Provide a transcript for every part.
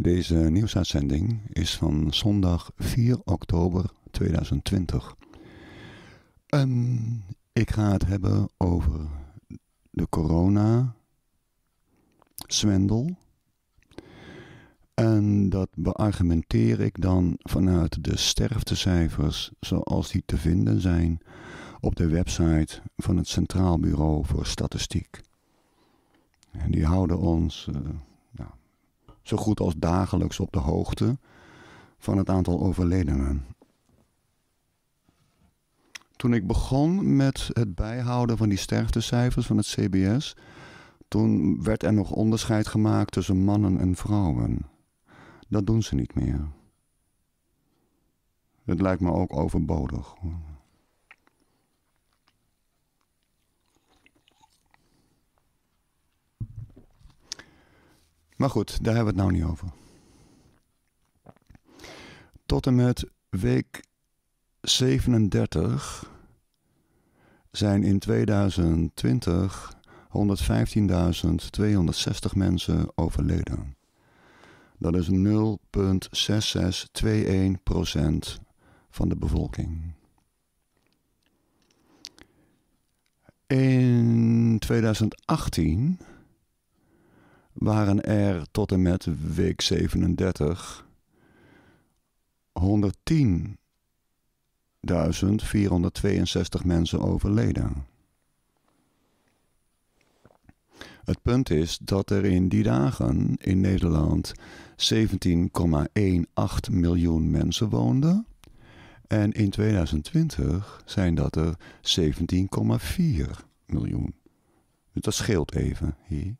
Deze nieuwsuitzending is van zondag 4 oktober 2020. En ehm, ik ga het hebben over de corona-zwendel. En dat beargumenteer ik dan vanuit de sterftecijfers zoals die te vinden zijn op de website van het Centraal Bureau voor Statistiek. En die houden ons. Eh, zo goed als dagelijks op de hoogte van het aantal overledenen. Toen ik begon met het bijhouden van die sterftecijfers van het CBS, toen werd er nog onderscheid gemaakt tussen mannen en vrouwen. Dat doen ze niet meer. Het lijkt me ook overbodig. Maar goed, daar hebben we het nou niet over. Tot en met week 37 zijn in 2020 115.260 mensen overleden. Dat is 0,6621% van de bevolking. In 2018 waren er tot en met week 37 110.462 mensen overleden. Het punt is dat er in die dagen in Nederland 17,18 miljoen mensen woonden. En in 2020 zijn dat er 17,4 miljoen. dat scheelt even hier.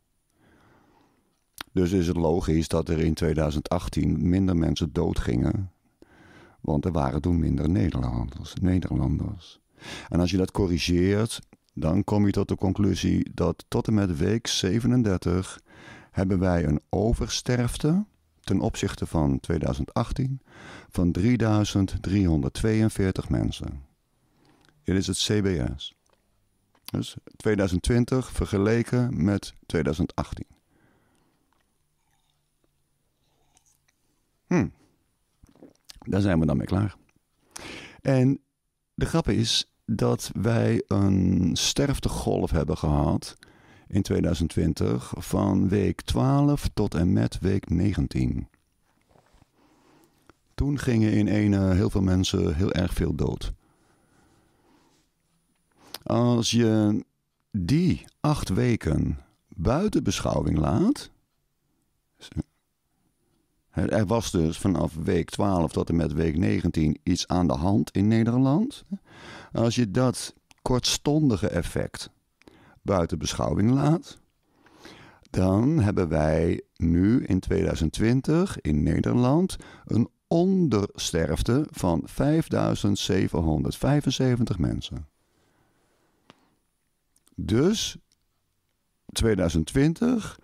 Dus is het logisch dat er in 2018 minder mensen doodgingen. Want er waren toen minder Nederlanders. Nederlanders. En als je dat corrigeert, dan kom je tot de conclusie dat tot en met week 37 hebben wij een oversterfte ten opzichte van 2018 van 3342 mensen. Dit is het CBS. Dus 2020 vergeleken met 2018. Hmm. Daar zijn we dan mee klaar. En de grap is dat wij een sterftegolf hebben gehad in 2020 van week 12 tot en met week 19. Toen gingen in een heel veel mensen heel erg veel dood. Als je die acht weken buiten beschouwing laat, er was dus vanaf week 12 tot en met week 19 iets aan de hand in Nederland. Als je dat kortstondige effect buiten beschouwing laat, dan hebben wij nu in 2020 in Nederland een ondersterfte van 5775 mensen. Dus 2020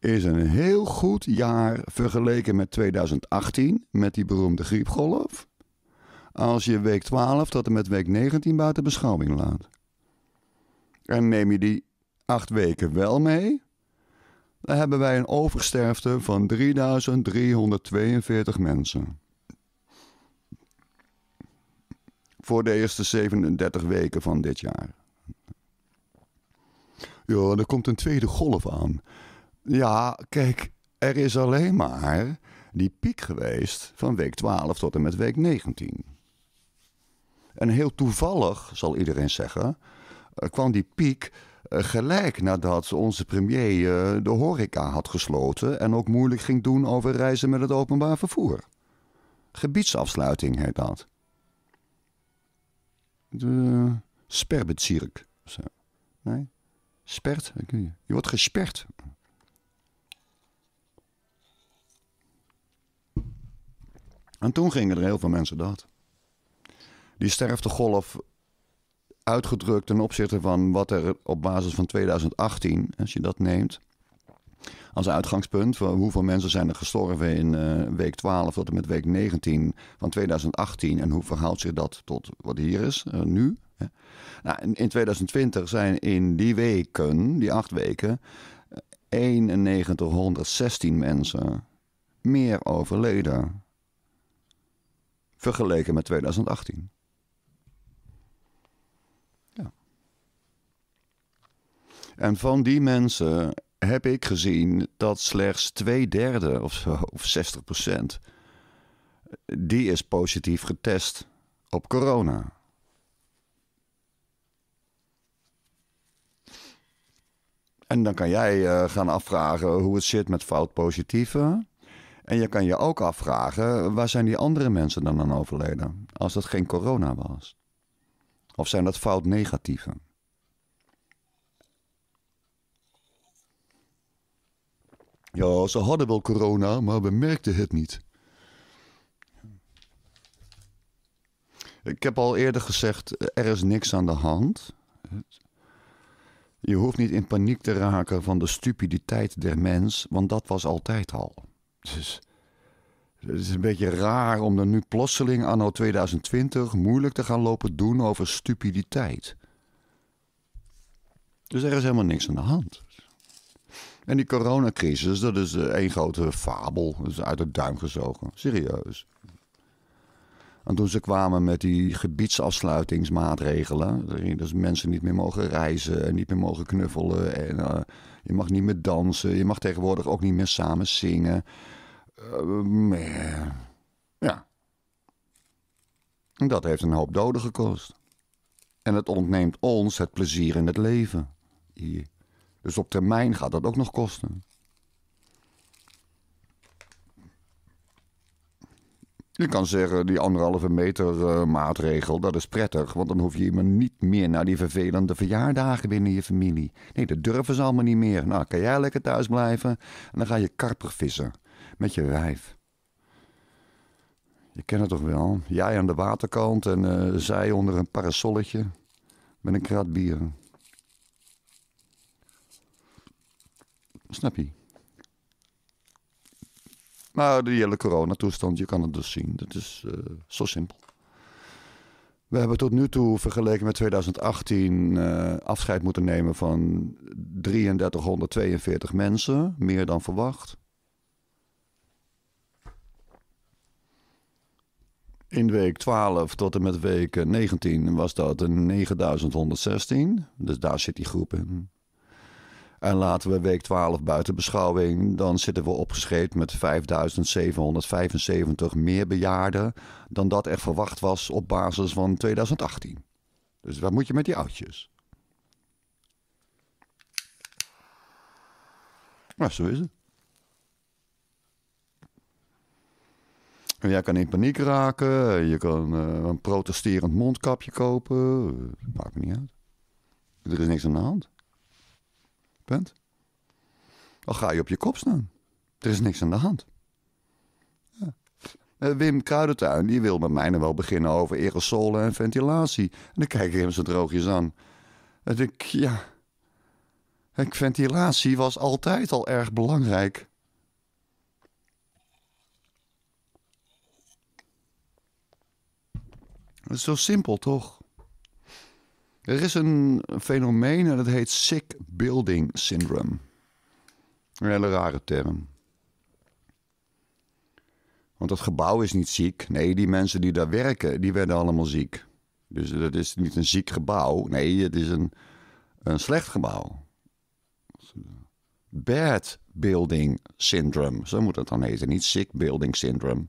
is een heel goed jaar vergeleken met 2018, met die beroemde griepgolf. Als je week 12 tot en met week 19 buiten beschouwing laat. En neem je die acht weken wel mee, dan hebben wij een oversterfte van 3342 mensen. Voor de eerste 37 weken van dit jaar. Ja, er komt een tweede golf aan. Ja, kijk, er is alleen maar die piek geweest van week 12 tot en met week 19. En heel toevallig, zal iedereen zeggen, eh, kwam die piek eh, gelijk nadat onze premier eh, de horeca had gesloten en ook moeilijk ging doen over reizen met het openbaar vervoer. Gebiedsafsluiting heet dat. De sperbezirk. Nee? Spert? Je wordt gesperd. En toen gingen er heel veel mensen dood. Die sterftegolf uitgedrukt ten opzichte van wat er op basis van 2018, als je dat neemt, als uitgangspunt hoeveel mensen zijn er gestorven in eh, week 12 tot en met week 19 van 2018 en hoe verhoudt zich dat tot wat hier is, eh, nu. Hè? Nou, in, in 2020 zijn in die weken, die acht weken, 9116 mensen meer overleden vergeleken met 2018. Ja. En van die mensen heb ik gezien dat slechts twee derde of zo, of 60 procent, die is positief getest op corona. En dan kan jij eh, gaan afvragen hoe het zit met fout positieve. En je kan je ook afvragen, waar zijn die andere mensen dan aan overleden? Als dat geen corona was. Of zijn dat fout negatieve? Ja, ze hadden wel corona, maar we merkten het niet. Ik heb al eerder gezegd, er is niks aan de hand. Je hoeft niet in paniek te raken van de stupiditeit der mens, want dat was altijd al. Dus, het is een beetje raar om dan nu plotseling anno 2020 moeilijk te gaan lopen doen over stupiditeit. Dus er is helemaal niks aan de hand. En die coronacrisis, dat is eh, één grote fabel. Dat is uit de duim gezogen. Serieus. En toen ze kwamen met die gebiedsafsluitingsmaatregelen, dus mensen niet meer mogen reizen en niet meer mogen knuffelen en eh, je mag niet meer dansen, je mag tegenwoordig ook niet meer samen zingen. Uh, ja. En dat heeft een hoop doden gekost. En het ontneemt ons het plezier in het leven. Dus op termijn gaat dat ook nog kosten. Je kan zeggen, die anderhalve meter eh, maatregel, dat is prettig. Want dan hoef je iemand niet meer naar die vervelende verjaardagen binnen je familie. Nee, dat durven ze allemaal niet meer. Nou, kan jij lekker thuis blijven en dan ga je karper vissen. Met je wijf. Je kent het toch wel? Jij aan de waterkant en eh, zij onder een parasolletje met een krat bieren. Snap je? Nou, de hele coronatoestand, je kan het dus zien. Dat is eh, zo simpel. We hebben tot nu toe vergeleken met 2018 eh, afscheid moeten nemen van 3342 mensen, meer dan verwacht. In week 12 tot en met week 19 was dat 9116, dus daar zit die groep in. En laten we week 12 buiten beschouwing. Dan zitten we opgeschreven met 5775 meer bejaarden dan dat er verwacht was op basis van 2018. Dus wat moet je met die oudjes? Nou, zo is het. Jij kan in paniek raken, je kan eh, een protesterend mondkapje kopen. Maakt me niet uit. Er is niks aan de hand. Punt. Al ga je op je kop staan. Er is niks aan de hand. Eh, Wim Kruidentuin die wil met mij nou wel beginnen over aerosolen en ventilatie. En dan kijk ik hem zo droogjes aan. En ik, ja. En ventilatie was altijd al erg belangrijk. Zo simpel toch? Er is een fenomeen en dat heet sick building syndrome. Een hele rare term. Want dat gebouw is niet ziek. Nee, die mensen die daar werken, die werden allemaal ziek. Dus dat is niet een ziek gebouw. Nee, het is een, een slecht gebouw. Bad building syndrome. Zo moet dat dan heten. Niet sick building syndrome.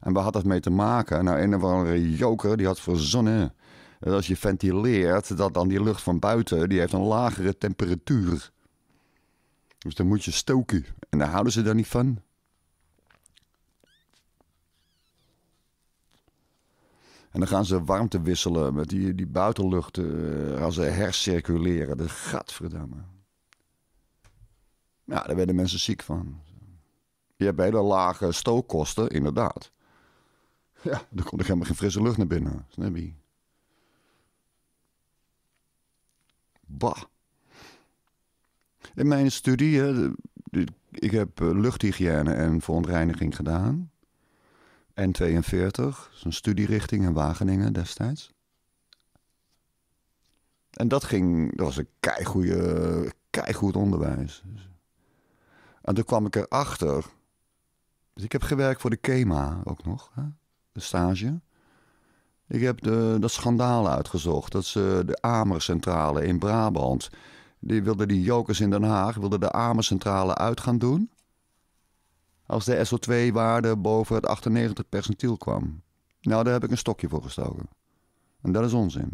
En waar had dat mee te maken? Nou, een of andere joker die had verzonnen als je ventileert, dat dan die lucht van buiten, die heeft een lagere temperatuur. Dus dan moet je stoken. En daar houden ze dan niet van. En dan gaan ze warmte wisselen met die, die buitenlucht. Uh, ze hercirculeren. Dat gaat verdamme. Ja, daar werden mensen ziek van. Je hebt hele lage stookkosten, inderdaad. Ja, dan komt er helemaal geen frisse lucht naar binnen. Snap je? Bah. In mijn studie, ik heb eh, luchthygiëne en verontreiniging gedaan. N42, is een studierichting in Wageningen destijds. En dat ging, dat was een keigoed onderwijs. En toen kwam ik erachter. Dus ik heb gewerkt voor de KEMA ook nog, hè? de stage. Ik heb de, dat schandaal uitgezocht. Dat ze de Amercentrale in Brabant. Die wilden die jokers in Den Haag wilden de Amercentrale uit gaan doen. Als de SO2-waarde boven het 98 percentiel kwam. Nou, daar heb ik een stokje voor gestoken. En dat is onzin.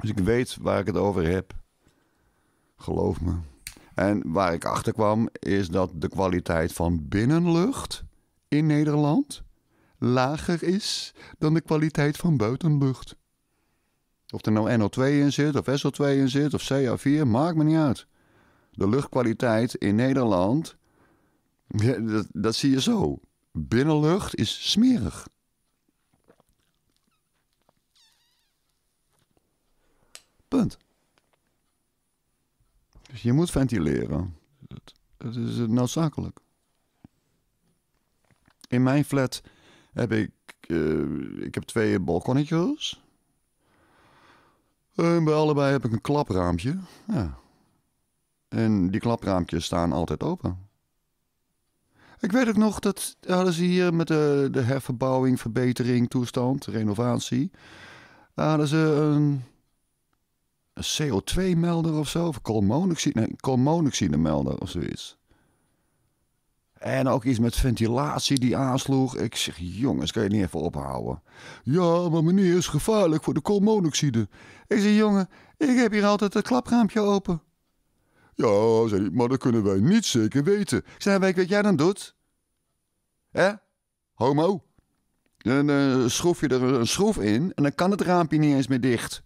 Dus ik weet waar ik het over heb. Geloof me. En waar ik achter kwam is dat de kwaliteit van binnenlucht in Nederland lager is dan de kwaliteit van buitenlucht. Of er nou NO2 in zit, of SO2 in zit, of CA4, maakt me niet uit. De luchtkwaliteit in Nederland, dat zie je zo. Binnenlucht is smerig. Punt. Dus je moet ventileren. Dat is noodzakelijk. In mijn flat heb ik, eh, ik heb twee balkonnetjes. En eh, bij allebei heb ik een klapraampje. Ja. En die klapraampjes staan altijd open. Ik weet ook nog dat hadden ze hier met de, de herverbouwing, verbetering, toestand, renovatie. Hadden ze een een CO2-melder of zo. Of koolmonoxide, nee, koolmonoxide-melder of zoiets. En ook iets met ventilatie die aansloeg. Ik zeg, jongens, kan je niet even ophouden? Ja, maar meneer is gevaarlijk voor de koolmonoxide. Ik zeg, jongen, ik heb hier altijd het klapraampje open. Ja, zei hij, maar dat kunnen wij niet zeker weten. Ik zeg nou, wat jij dan doet? Hè? Homo? Dan uh, schroef je er een schroef in en dan kan het raampje niet eens meer dicht.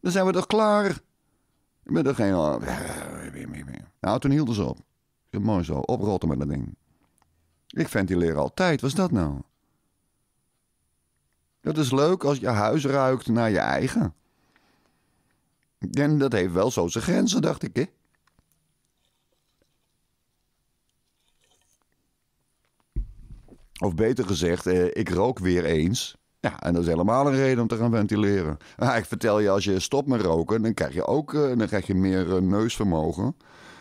Dan zijn we toch klaar? Ik ben er geen... Oh, nou, toen hielden ze op. Mooi zo, oprotten met dat ding. Ik ventileer altijd, wat is dat nou? Dat is leuk als je huis ruikt naar je eigen. En dat heeft wel zo zijn grenzen, dacht ik, hè? Of beter gezegd, eh, ik rook weer eens. Ja, en dat is helemaal een reden om te gaan ventileren. Ah, ik vertel je, als je stopt met roken, dan krijg je ook eh, dan krijg je meer eh, neusvermogen.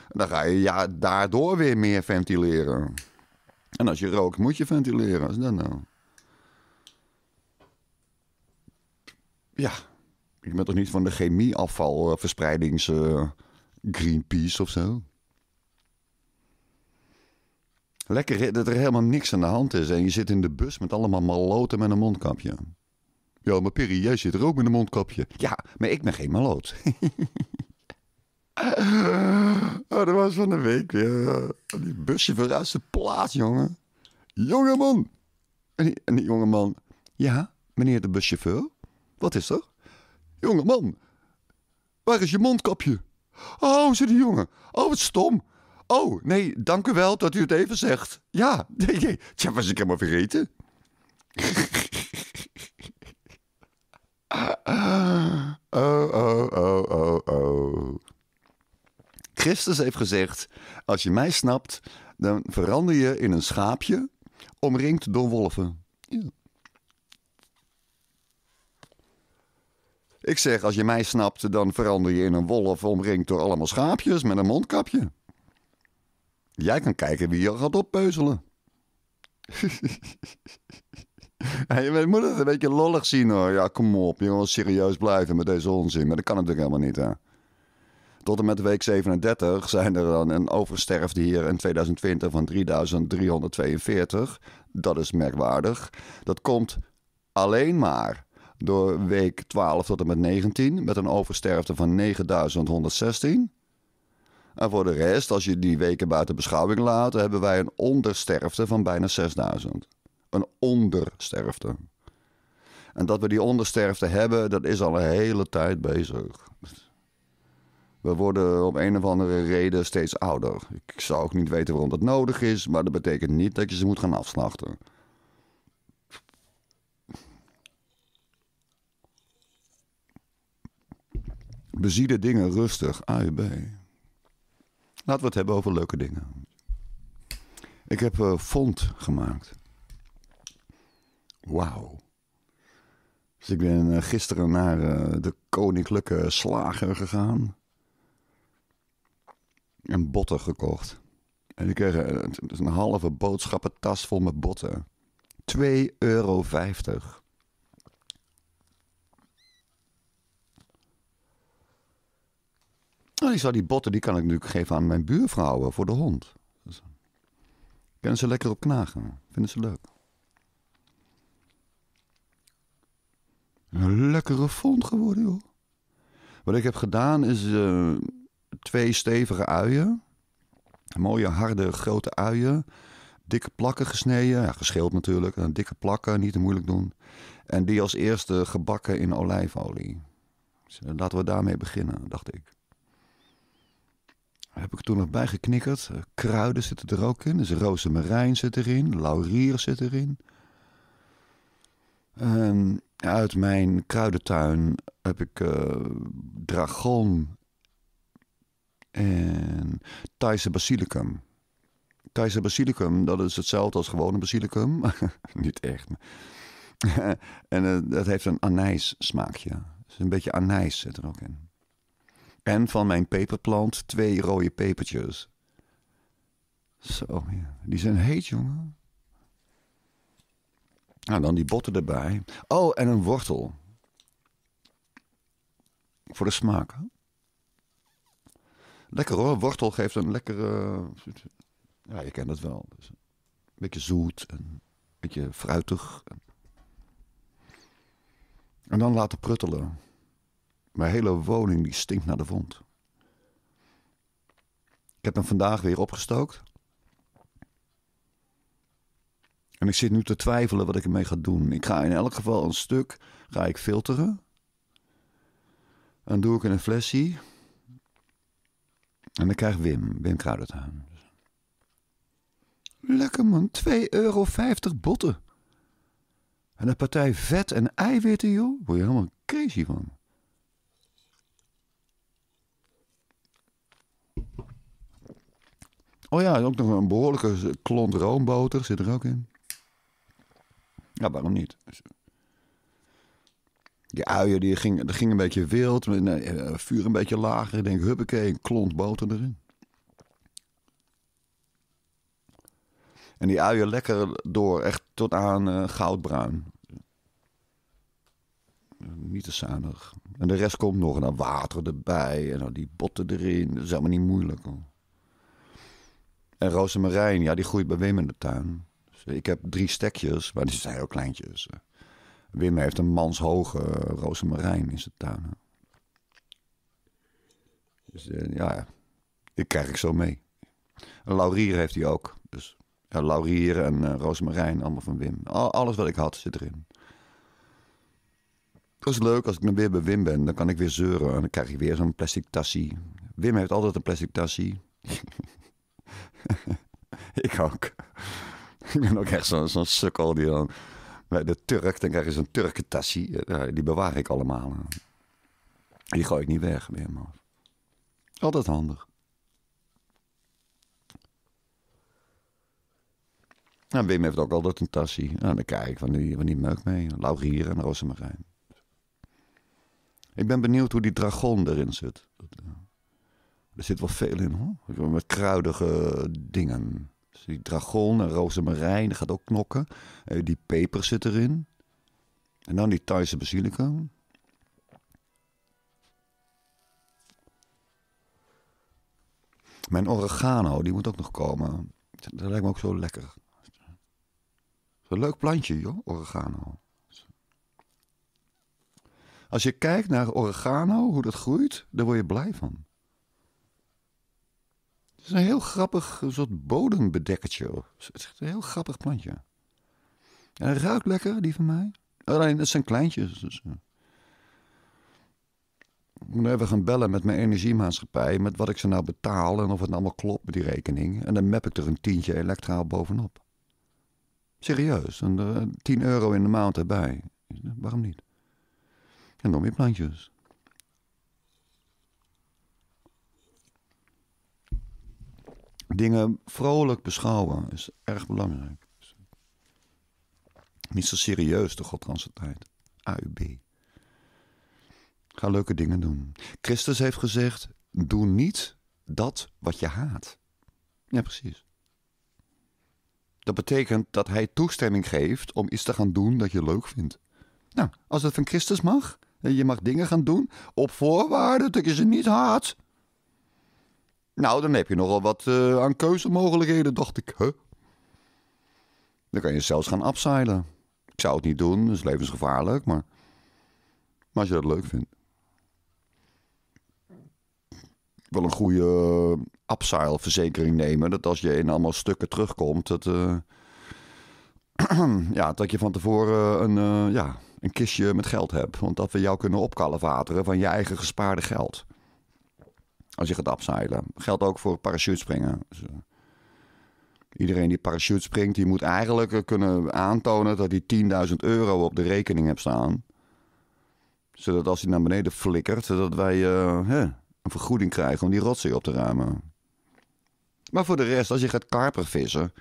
Dan ga je ja, daardoor weer meer ventileren. En als je rookt, moet je ventileren. Wat is dat nou? Ja, je ben toch niet van de chemieafvalverspreidings uh, Greenpeace of zo? Lekker dat er helemaal niks aan de hand is. En je zit in de bus met allemaal maloten met een mondkapje. Ja, maar Perry, jij zit er ook met een mondkapje. Ja, maar ik ben geen maloot. oh, dat was van de week weer. Die busje uit de plaats, jongen. Jongeman! En die, jongeman... Ja, meneer de buschauffeur? Wat is er? Jongeman, waar is je mondkapje? Oh, zit die jongen. Oh, wat stom. Oh, nee, dank u wel dat u het even zegt. Ja, nee, nee. Tja, was ik helemaal vergeten. oh, oh, oh, oh, oh. Christus heeft gezegd: Als je mij snapt, dan verander je in een schaapje omringd door wolven. Ja. Ik zeg: Als je mij snapt, dan verander je in een wolf omringd door allemaal schaapjes met een mondkapje. Jij kan kijken wie je gaat oppeuzelen. je moet het een beetje lollig zien hoor. Ja, kom op. jongens, serieus blijven met deze onzin. Maar dat kan natuurlijk helemaal niet hè. Tot en met week 37 zijn er dan een oversterfte hier in 2020 van 3342. Dat is merkwaardig. Dat komt alleen maar door week 12 tot en met 19 met een oversterfte van 9116. En voor de rest, als je die weken buiten beschouwing laat, hebben wij een ondersterfte van bijna 6000. Een ondersterfte. En dat we die ondersterfte hebben, dat is al een hele tijd bezig. We worden om een of andere reden steeds ouder. Ik zou ook niet weten waarom dat nodig is, maar dat betekent niet dat je ze moet gaan afslachten. Bezie de dingen rustig, AUB. Laten we het hebben over leuke dingen. Ik heb een eh, font gemaakt. Wauw. Dus ik ben eh, gisteren naar eh, de Koninklijke Slager gegaan. En botten gekocht. En ik kreeg een, halve boodschappentas vol met botten. 2,50 euro. Nou, die, zou die botten die kan ik natuurlijk geven aan mijn buurvrouwen voor de hond. Kennen ze lekker op knagen. Vinden ze leuk. Een lekkere vond geworden, joh. Wat ik heb gedaan is eh, twee stevige uien. Mooie, harde, grote uien. Dikke plakken gesneden. Ja, geschild natuurlijk. dikke plakken, niet te moeilijk doen. En die als eerste gebakken in olijfolie. Dus, eh, laten we daarmee beginnen, dacht ik. Daar heb ik toen nog bij geknikkerd. Eh, kruiden zitten er ook in. Dus rozemarijn zit erin. Laurier zit erin. En ehm, uit mijn kruidentuin heb ik eh, dragon en Thaise basilicum. Thaise basilicum, dat is hetzelfde als gewone basilicum. Niet echt. en eh, dat heeft een anijs smaakje. Dus een beetje anijs zit er ook in. En van mijn peperplant twee rode pepertjes. Zo, ja. die zijn heet, jongen. En nou, dan die botten erbij. Oh, en een wortel. Voor de smaak. Hè? Lekker hoor, wortel geeft een lekkere... Ja, je kent het wel. Dus een beetje zoet en een beetje fruitig. En dan laten pruttelen. Mijn hele woning die stinkt naar de vond. Ik heb hem vandaag weer opgestookt. En ik zit nu te twijfelen wat ik ermee ga doen. Ik ga in elk geval een stuk ga ik filteren. En doe ik in een flesje. En dan krijg Wim, Wim Kruidert aan. Lekker man, 2,50 euro botten. En een partij vet en eiwitten, joh. Word je helemaal crazy van. Oh ja, ook nog een behoorlijke klont roomboter zit er ook in. Ja, waarom niet? Die uien, die ging, die ging een beetje wild. Eh, vuur een beetje lager. Ik denk, huppakee, een klont boter erin. En die uien lekker door, echt tot aan eh, goudbruin. Niet te zuinig. En de rest komt nog. En dan water erbij. En dan die botten erin. Dat is helemaal niet moeilijk hoor. En rozemarijn, ja, die groeit bij Wim in de tuin. Dus, eh, ik heb drie stekjes, maar die zijn heel kleintjes. Eh, Wim heeft een manshoge eh, rozemarijn in zijn tuin. Dus ja, ik krijg ik zo mee. Een laurier heeft hij ook. Dus ja, laurier en uh, rozemarijn, allemaal van Wim. alles wat ik had zit erin. Dat is leuk, als ik dan weer bij Wim ben, dan kan ik weer zeuren. En dan krijg ik weer zo'n plastic tassie. Wim heeft altijd een plastic tassie. ik ook. ik ben ook echt zo'n sukkel die dan... Bij de Turk, dan krijg je zo'n Turkentassie. Eh, eh, die bewaar ik allemaal. Die gooi ik niet weg meer, Altijd handig. Nou, Wim heeft ook altijd een tassie. Nou, dan kijk ik van die, van die meuk mee. Laurier en rozemarijn. Ik ben benieuwd hoe die dragon erin zit. Eh, er zit wel veel in hoor. Met kruidige dingen. Dus die dragon en rozemarijn, gaat ook knokken. Eh, die peper zit erin. En dan die Thaise basilicum. Mijn oregano, die moet ook nog komen. Dat lijkt me ook zo lekker. Een leuk plantje, joh, oregano. Als je kijkt naar oregano, hoe dat groeit, daar word je blij van is een heel grappig eh, soort bodembedekkertje. Het is een heel grappig plantje. En ruikt lekker, die van mij. Alleen, oh, het zijn kleintjes. Dus. Ik moet even gaan bellen met mijn energiemaatschappij. Met wat ik ze nou betaal en of het nou allemaal klopt met die rekening. En dan map ik er een tientje elektra bovenop. Serieus, en, 10 eh, euro in de maand erbij. Waarom niet? En dan weer plantjes. dingen vrolijk beschouwen is erg belangrijk. Niet zo serieus de Godganse tijd. AUB. Ga leuke dingen doen. Christus heeft gezegd: doe niet dat wat je haat. Ja, precies. Dat betekent dat hij toestemming geeft om iets te gaan doen dat je leuk vindt. Nou, als het van Christus mag, je mag dingen gaan doen op voorwaarde dat je ze niet haat. Nou, dan heb je nogal wat eh, aan keuzemogelijkheden, dacht ik. Huh? Dan kan je zelfs gaan abseilen. Ik zou het niet doen, dat is levensgevaarlijk, maar... Maar als je dat leuk vindt. Wel een goede eh, abseilverzekering nemen. Dat als je in allemaal stukken terugkomt, dat, eh, ja, dat je van tevoren een, ja, een kistje met geld hebt. Want dat we jou kunnen opkalevateren van je eigen gespaarde geld. Als je gaat afzeilen Geldt ook voor parachutespringen. Dus, eh, iedereen die parachute springt, die moet eigenlijk eh, kunnen aantonen dat hij 10.000 euro op de rekening hebt staan. Zodat als hij naar beneden flikkert, zodat wij eh, een vergoeding krijgen om die rotzooi op te ruimen. Maar voor de rest, als je gaat karpervissen.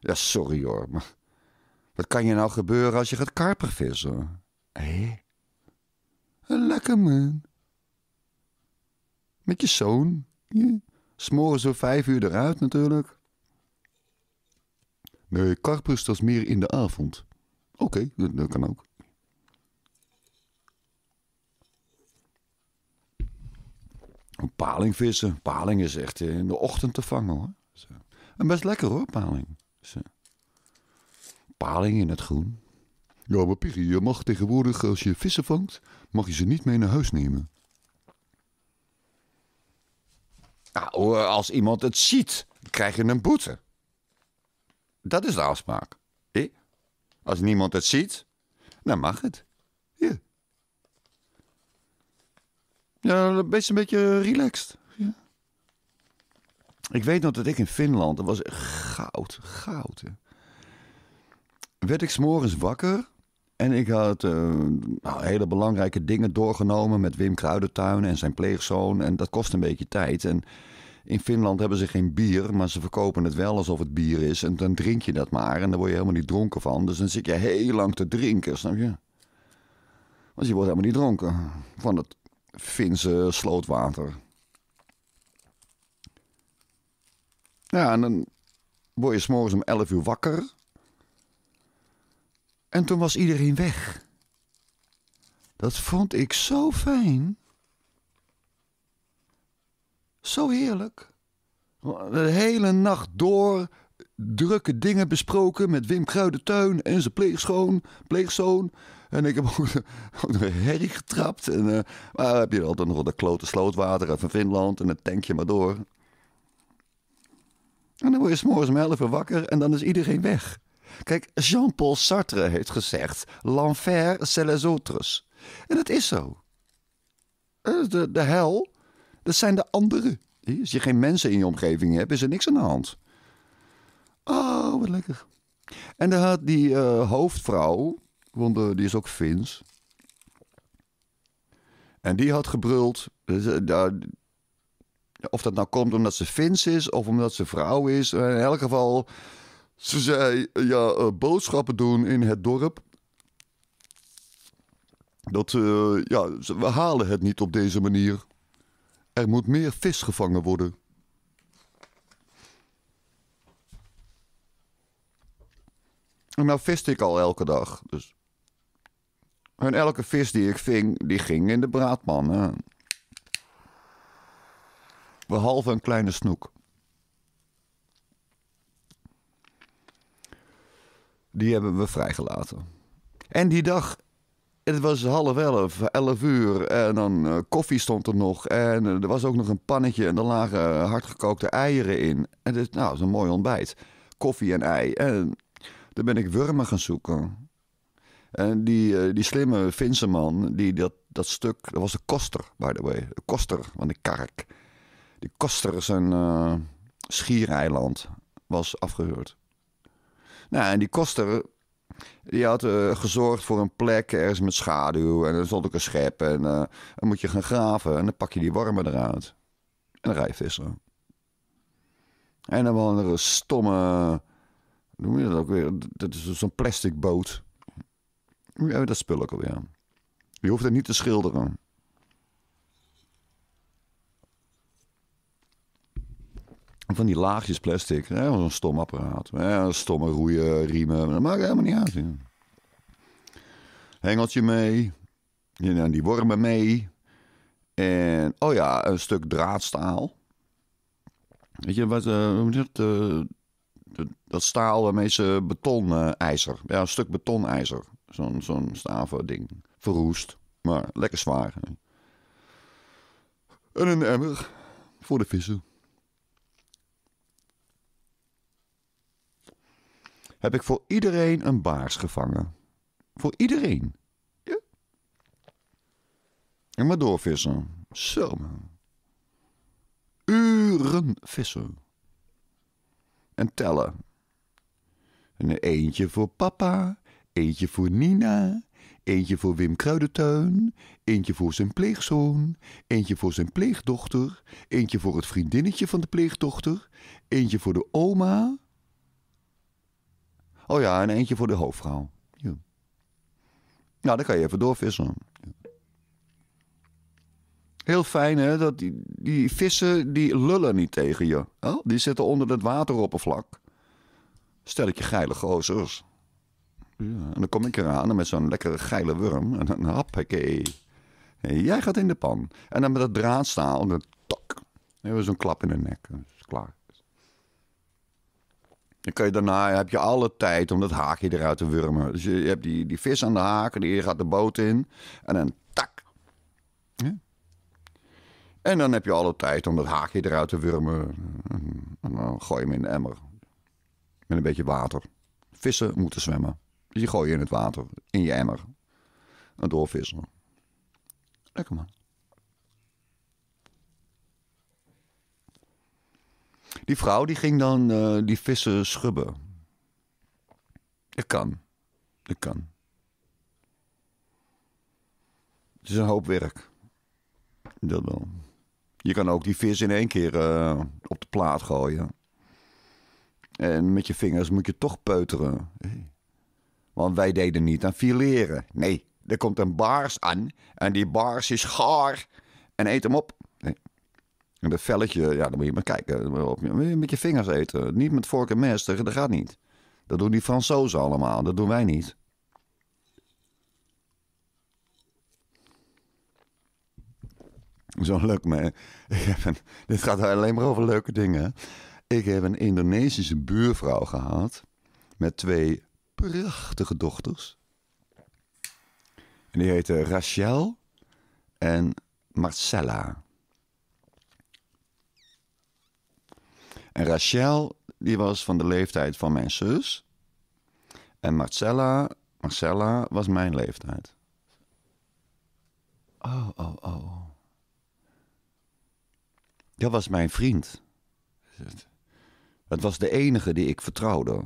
Ja, sorry hoor, maar wat kan je nou gebeuren als je gaat karpervissen? Hé? Lekker man. Met je zoon. Ja. zo vijf uur eruit natuurlijk. Nee, karpers dat is meer in de avond. Oké, dat, kan ook. Paling vissen. Paling is echt in de ochtend te vangen hoor. Zo. En best lekker hoor, paling. Zo. Paling in het groen. Ja, maar Piggy, je mag tegenwoordig als je vissen vangt, mag je ze niet mee naar huis nemen. Nou, als iemand het ziet, krijg je een boete. Dat is de afspraak. Eh? Als niemand het ziet, dan mag het. Ja. best een beetje relaxed. Ja. Ik weet nog dat ik in Finland, dat was goud, goud. Werd ik s'morgens wakker en ik had eh, nou, hele belangrijke dingen doorgenomen met Wim Kruidentuin en zijn pleegzoon. En dat kost een beetje tijd. En in Finland hebben ze geen bier, maar ze verkopen het wel alsof het bier is. En dan drink je dat maar en dan word je helemaal niet dronken van. Dus dan zit je heel lang te drinken, snap je? Want je wordt helemaal niet dronken van het Finse slootwater. Ja, en dan word je s'morgens om 11 uur wakker. En toen was iedereen weg. Dat vond ik zo fijn. Zo heerlijk. De hele nacht door drukke dingen besproken met Wim Kruidentuin en zijn pleegschoon, pleegzoon. En ik heb ook, een herrie getrapt. En, uh, eh, maar heb je altijd nog wel klote slootwater uit van Finland en het tankje maar door. En dan word je morgens om elf uur wakker en dan is iedereen weg. Kijk, Jean-Paul Sartre heeft gezegd: L'enfer, c'est les autres. En dat is zo. Eh, de, de hel dat zijn de anderen. Als je geen mensen in je omgeving hebt, is er niks aan de hand. Oh, wat lekker. En dan had die uh, hoofdvrouw, want die is ook Fins. En die had gebruld. Eh, of dat nou komt omdat ze Fins is of omdat ze vrouw is. Eh, in elk geval, ze zei ja, boodschappen doen in het dorp. Dat, ja, we halen het niet op deze manier. Er moet meer vis gevangen worden. En nou viste ik al elke dag, dus. En elke vis die ik ving, die ging in de braadman. Behalve een kleine snoek. Die hebben we vrijgelaten. En die dag het was half elf, elf uur. En dan uh, koffie stond er nog. En eh, er was ook nog een pannetje. En er lagen eh, hardgekookte eieren in. En dus, nou, dat is een mooi ontbijt. Koffie en ei. En dan ben ik wurmen gaan zoeken. En die, die slimme Finse man, die dat, dat stuk... Dat was de koster, by the way. De koster van de kark. Die koster zijn een schiereiland. Was afgehuurd. Nou, en die koster die had eh, gezorgd voor een plek ergens met schaduw. En dan stond ook een schep. En eh, dan moet je gaan graven. En dan pak je die wormen eruit. En dan ga je vissen. En dan er een stomme... Noem je dat ook weer? Dat is dus zo'n plastic boot. Ja, dat spul ik alweer. Je hoeft het niet te schilderen. van die laagjes plastic. Dat was een stom apparaat. stomme roeien, riemen. Dat maakt helemaal niet uit. Hengeltje mee. En die wormen mee. En, oh ja, een stuk draadstaal. Weet je, wat, eh, eh, dat, dat staal waarmee ze betonijzer. ja, een stuk betonijzer. Zo'n zo'n staven ding. Verroest, maar lekker zwaar. Hè. En een emmer voor de vissen. heb ik voor iedereen een baars gevangen. Voor iedereen. Ja. En maar doorvissen. Zo man. Uren vissen. En tellen. En eentje voor papa, eentje voor Nina, eentje voor Wim Kruidentuin, eentje voor zijn pleegzoon, eentje voor zijn pleegdochter, eentje voor het vriendinnetje van de pleegdochter, eentje voor de oma, Oh ja, en eentje voor de hoofdvrouw. Nou, dan kan je even doorvissen. Heel fijn, hè? Dat die, die vissen die lullen niet tegen je. Oh, die zitten onder het wateroppervlak. Stel je geile gozers. Ja, en dan kom ik eraan met zo'n lekkere geile worm En dan hoppakee. hey, jij gaat in de pan. En dan met dat draadstaal. dan tok, Dan hebben we zo'n klap in de nek. Dat is klaar. Dan kun je daarna, heb je alle tijd om dat haakje eruit te wurmen. Dus je, hebt die, die vis aan de haken, die gaat de boot in. En dan tak. Ja. En dan heb je alle tijd om dat haakje eruit te wurmen. En dan gooi je hem in de emmer. Met een beetje water. Vissen moeten zwemmen. Dus die gooi je in het water, in je emmer. En doorvissen. Lekker man. Die vrouw die ging dan eh, die vissen schubben. Dat kan. Dat kan. Het is een hoop werk. Dat wel. Je kan ook die vis in één keer eh, op de plaat gooien. En met je vingers moet je toch peuteren. Want wij deden niet aan fileren. Nee, er komt een baars aan. En die baars is gaar. En eet hem op. En dat velletje, ja, dan moet je maar kijken. Met je vingers eten. Niet met vork en mes, dat gaat niet. Dat doen die Fransozen allemaal, dat doen wij niet. Zo'n leuk me. dit gaat alleen maar over leuke dingen. Ik heb een Indonesische buurvrouw gehad. Met twee prachtige dochters. En die heten Rachel en Marcella. En Rachel, die was van de leeftijd van mijn zus. En Marcella, Marcella was mijn leeftijd. Oh, oh, oh. Dat was mijn vriend. Het was de enige die ik vertrouwde.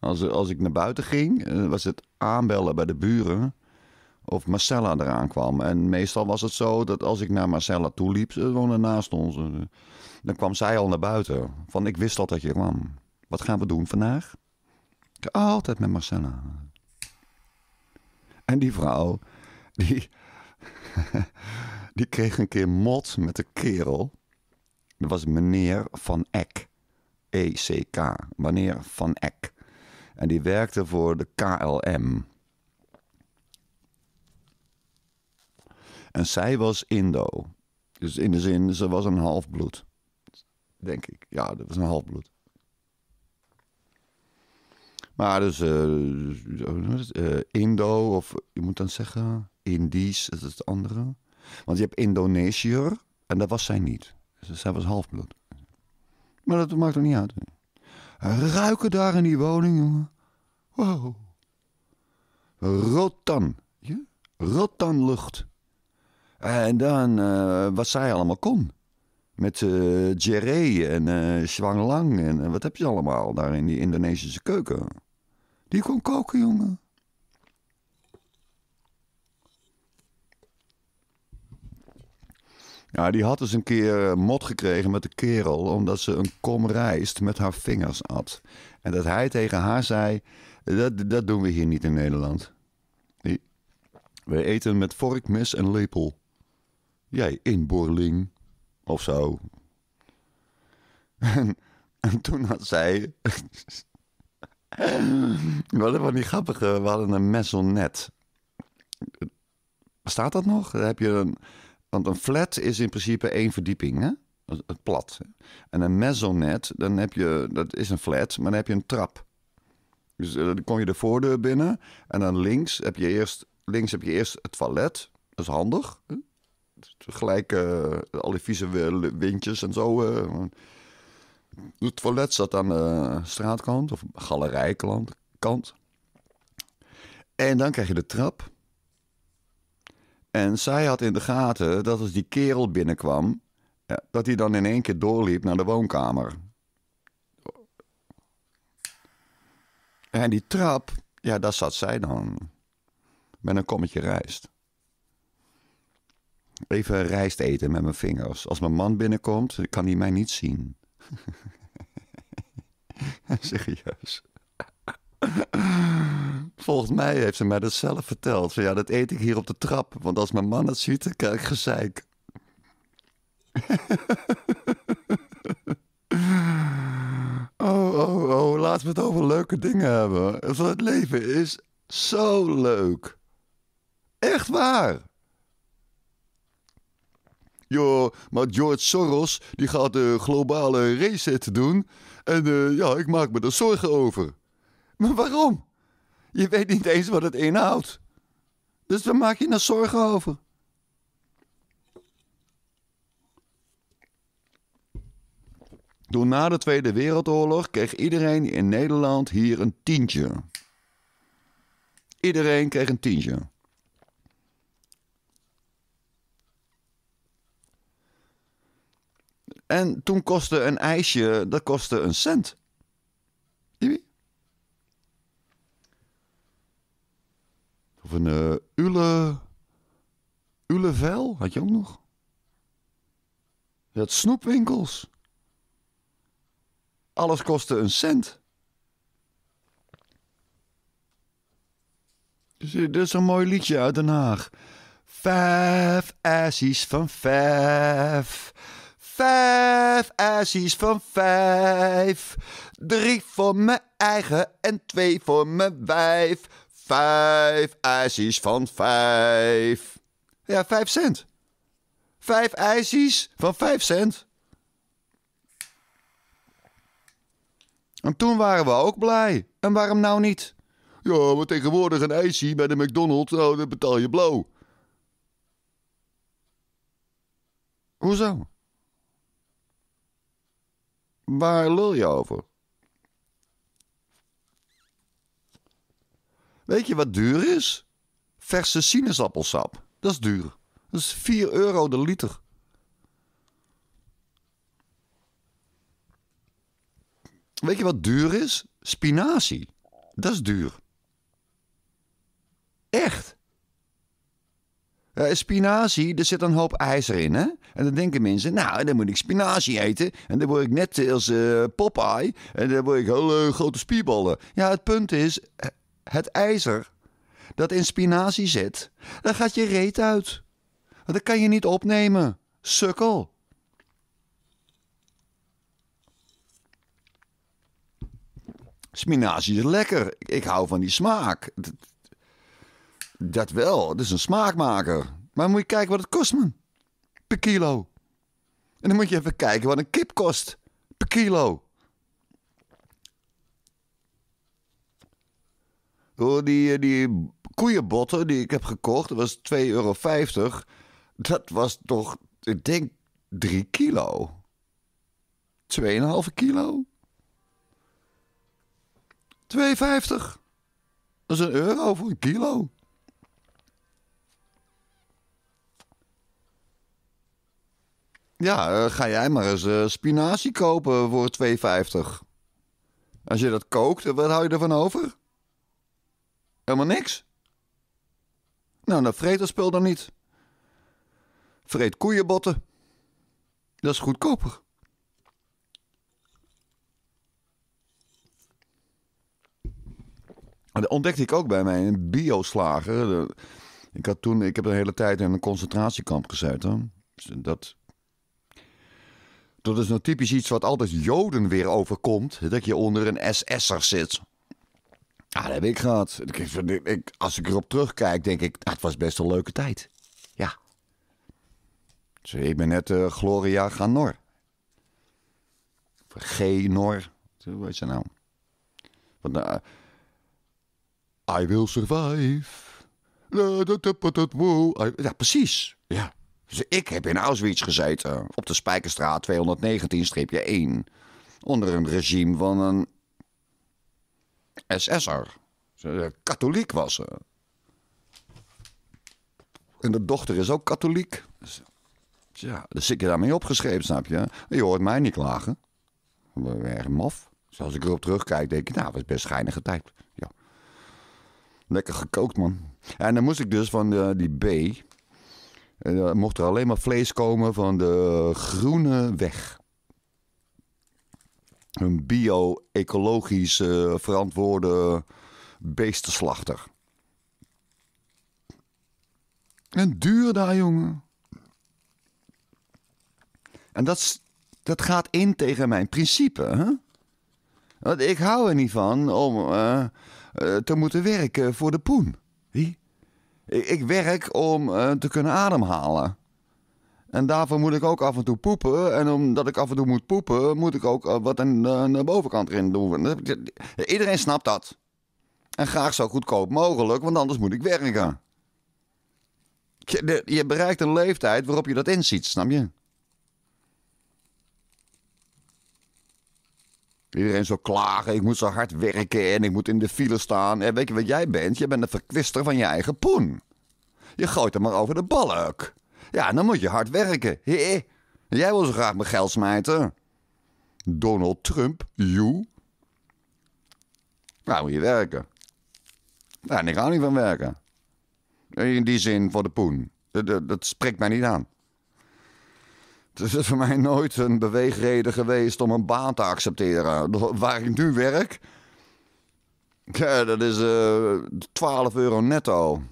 Als, als ik naar buiten ging, eh, was het aanbellen bij de buren of Marcella eraan kwam. En meestal was het zo dat als ik naar Marcella toe liep, ze woonde naast ons. Dan kwam zij al naar buiten. Van ik wist al dat je kwam. Wat gaan we doen vandaag? Altijd met Marcella. En die vrouw, die, die kreeg een keer mot met de kerel. Dat was meneer Van Eck. E-C-K. Meneer Van Eck. En die werkte voor de KLM. En zij was Indo. Dus in de zin, ze was een halfbloed. Denk ik. Ja, dat was een halfbloed. Maar dus, eh, eh, Indo, of je moet dan zeggen, Indisch, dat is het andere. Want je hebt Indonesiër, en dat was zij niet. Dus zij was halfbloed. Maar dat maakt ook niet uit. Ruiken daar in die woning, jongen. Wow. Rotan. Ja? Rotanlucht. En dan uh, wat zij allemaal kon. Met uh, en uh, Lang en eh, wat heb je allemaal daar in die Indonesische keuken. Die kon koken, jongen. Ja, die had eens een keer mot gekregen met de kerel omdat ze een kom rijst met haar vingers at. En dat hij tegen haar zei, dat, dat doen we hier niet in Nederland. We eten met vork, mes en lepel. Jij inborling of zo. En, toen had zij. we hadden van die grappige. Eh, we hadden een mezzonet. Staat dat nog? heb je een, want een flat is in principe één verdieping, hè? Het plat. En een mezzonet, dan heb je, dat is een flat, maar dan heb je een trap. Dus eh, dan kom je de voordeur binnen en dan links heb je eerst, links heb je eerst het toilet. Dat is handig gelijk eh, al die vieze windjes en zo. Eh. het toilet zat aan de straatkant of galerijkant. En dan krijg je de trap. En zij had in de gaten dat als die kerel binnenkwam, eh, dat hij dan in één keer doorliep naar de woonkamer. En die trap, ja, daar zat zij dan. Met een kommetje rijst even rijst eten met mijn vingers. Als mijn man binnenkomt, kan hij mij niet zien. juist, Volgens mij heeft ze mij dat zelf verteld. ja, dat eet ik hier op de trap. Want als mijn man het ziet, dan krijg ik gezeik. oh, oh, oh. Laten we het over leuke dingen hebben. Want het leven is zo leuk. Echt waar joh, maar George Soros die gaat de globale reset doen. En eh, ja, ik maak me er zorgen over. Maar waarom? Je weet niet eens wat het inhoudt. Dus daar maak je nou zorgen over. Door na de Tweede Wereldoorlog kreeg iedereen in Nederland hier een tientje. Iedereen kreeg een tientje. En toen kostte een ijsje, dat kostte een cent. Of een uh, ule... Ulevel, had je ook nog? Je had snoepwinkels. Alles kostte een cent. Dus eh, dit is een mooi liedje uit Den Haag. Vijf assies van vijf. Vijf assies van vijf. Drie voor mijn eigen en twee voor mijn wijf. Vijf assies van vijf. Ja, vijf cent. Vijf ijsjes van vijf cent. En toen waren we ook blij. En waarom nou niet? Ja, maar tegenwoordig een ijsje bij de McDonald's, nou, dan betaal je blauw. Hoezo? Waar lul je over? Weet je wat duur is? Verse sinaasappelsap. Dat is duur. Dat is 4 euro de liter. Weet je wat duur is? Spinazie. Dat is duur. Echt. Uh, spinazie, er zit een hoop ijzer in. Hè? En dan denken mensen, nou, dan moet ik spinazie eten. En dan word ik net als uh, Popeye. En dan word ik hele grote spierballen. Ja, het punt is, eh, het ijzer dat in spinazie zit, daar gaat je reet uit. Dat kan je niet opnemen. Sukkel. Spinazie is lekker. Ik hou van die smaak. Dat wel, dat is een smaakmaker. Maar moet je kijken wat het kost, man. Per kilo. En dan moet je even kijken wat een kip kost. Per kilo. die, eh, die koeienbotten die ik heb gekocht, dat was 2,50 euro. Dat was toch, ik denk, 3 kilo. 2,5 kilo? 2,50. Dat is een euro voor een kilo. Ja, eh, ga jij maar eens uh, spinazie kopen voor 2,50. Als je dat kookt, eh, wat hou je ervan over? Helemaal niks. Nou, dan vreet dat spul dan niet. Vreet koeienbotten. Dat is goedkoper. Dat ontdekte ik ook bij mijn bioslager. Ik, had toen, ik heb een hele tijd in een concentratiekamp gezeten. Dus dat dat is nou typisch iets wat altijd Joden weer overkomt. Dat je onder een SS'er zit. Ah, dat heb ik gehad. Ik, als ik erop terugkijk, denk ik, ah, het was best een leuke tijd. Ja. Dus ik ben net eh, Gloria Ganor. G-Nor. Hoe heet ze nou? Want, eh, I will survive. Ja, precies. Ja. Dus ik heb in Auschwitz gezeten, op de Spijkerstraat 219-1, onder een regime van een SS'er. Eh, katholiek was ze. En de dochter is ook katholiek. Dus, ja, dus zit je daarmee opgeschreven, snap je? Je hoort mij niet klagen. We waren erg maf. Dus als ik erop terugkijk, denk ik, nou, dat is best schijnige tijd. Ja. Lekker gekookt, man. En dan moest ik dus van eh, die B, eh, mocht er alleen maar vlees komen van de groene weg. Een bio-ecologisch uh, eh, verantwoorde beestenslachter. En duur daar, jongen. En dat, dat gaat in tegen mijn principe. Hè? Want ik hou er niet van om eh, te moeten werken voor de poen. Ik, ik werk om eh, te kunnen ademhalen. En daarvoor moet ik ook af en toe poepen. En omdat ik af en toe moet poepen, moet ik ook eh, wat aan de eh, bovenkant erin doen. Iedereen snapt dat. En graag zo goedkoop mogelijk, want anders moet ik werken. Je, je bereikt een leeftijd waarop je dat inziet, snap je? Iedereen zo klagen, ik moet zo hard werken en ik moet in de file staan. En weet je wat jij bent? Je bent een verkwister van je eigen poen. Je gooit hem maar over de balk. Ja, dan moet je hard werken. Hé. Jij wil zo graag mijn geld smijten. Donald Trump, you. Nou, moet je werken. Nou, en ik hou niet van werken. In die zin voor de poen. dat spreekt mij niet aan het is voor mij nooit een beweegreden geweest om een baan te accepteren. Waar ik nu werk, ja, dat is uh, eh, 12 euro netto.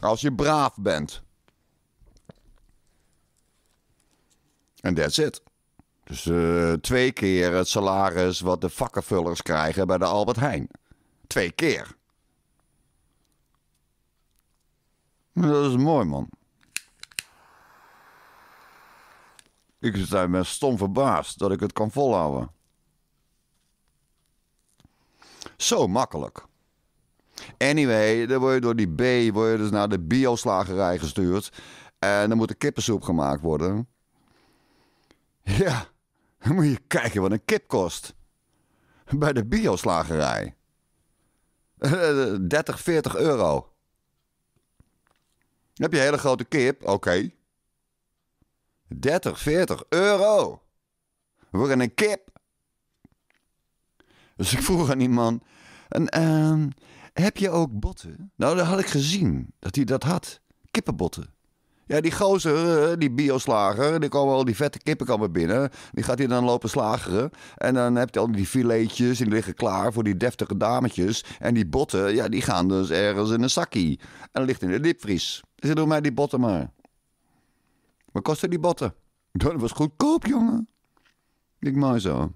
Als je braaf bent. En that's it. Dus uh, twee keer het salaris wat de vakkenvullers krijgen bij de Albert Heijn. Twee keer. Dat is mooi, man. Ik ben stom verbaasd dat ik het kan volhouden. Zo makkelijk. Anyway, dan word je door die B word je dus naar de bioslagerij gestuurd. En dan moet de kippensoep gemaakt worden. Ja, dan moet je kijken wat een kip kost. Bij de bioslagerij. 30, eh, 40 euro. Dan heb je een hele grote kip, oké. 30, 40 euro voor een kip. Dus ik vroeg aan die man: en, ehm, Heb je ook botten? Nou, dat had ik gezien dat hij dat had. Kippenbotten. Ja, die gozer, eh, die bioslager, die komen al die vette kippen binnen. Die gaat hij dan lopen slageren. En dan heb je al die filetjes, die liggen klaar voor die deftige dametjes. En die botten, ja, die gaan dus ergens in een zakkie. En ligt in de diepvries. Dus doe mij die botten maar. Wat kostte die botten? Dat was goedkoop, jongen. Ik maar zo.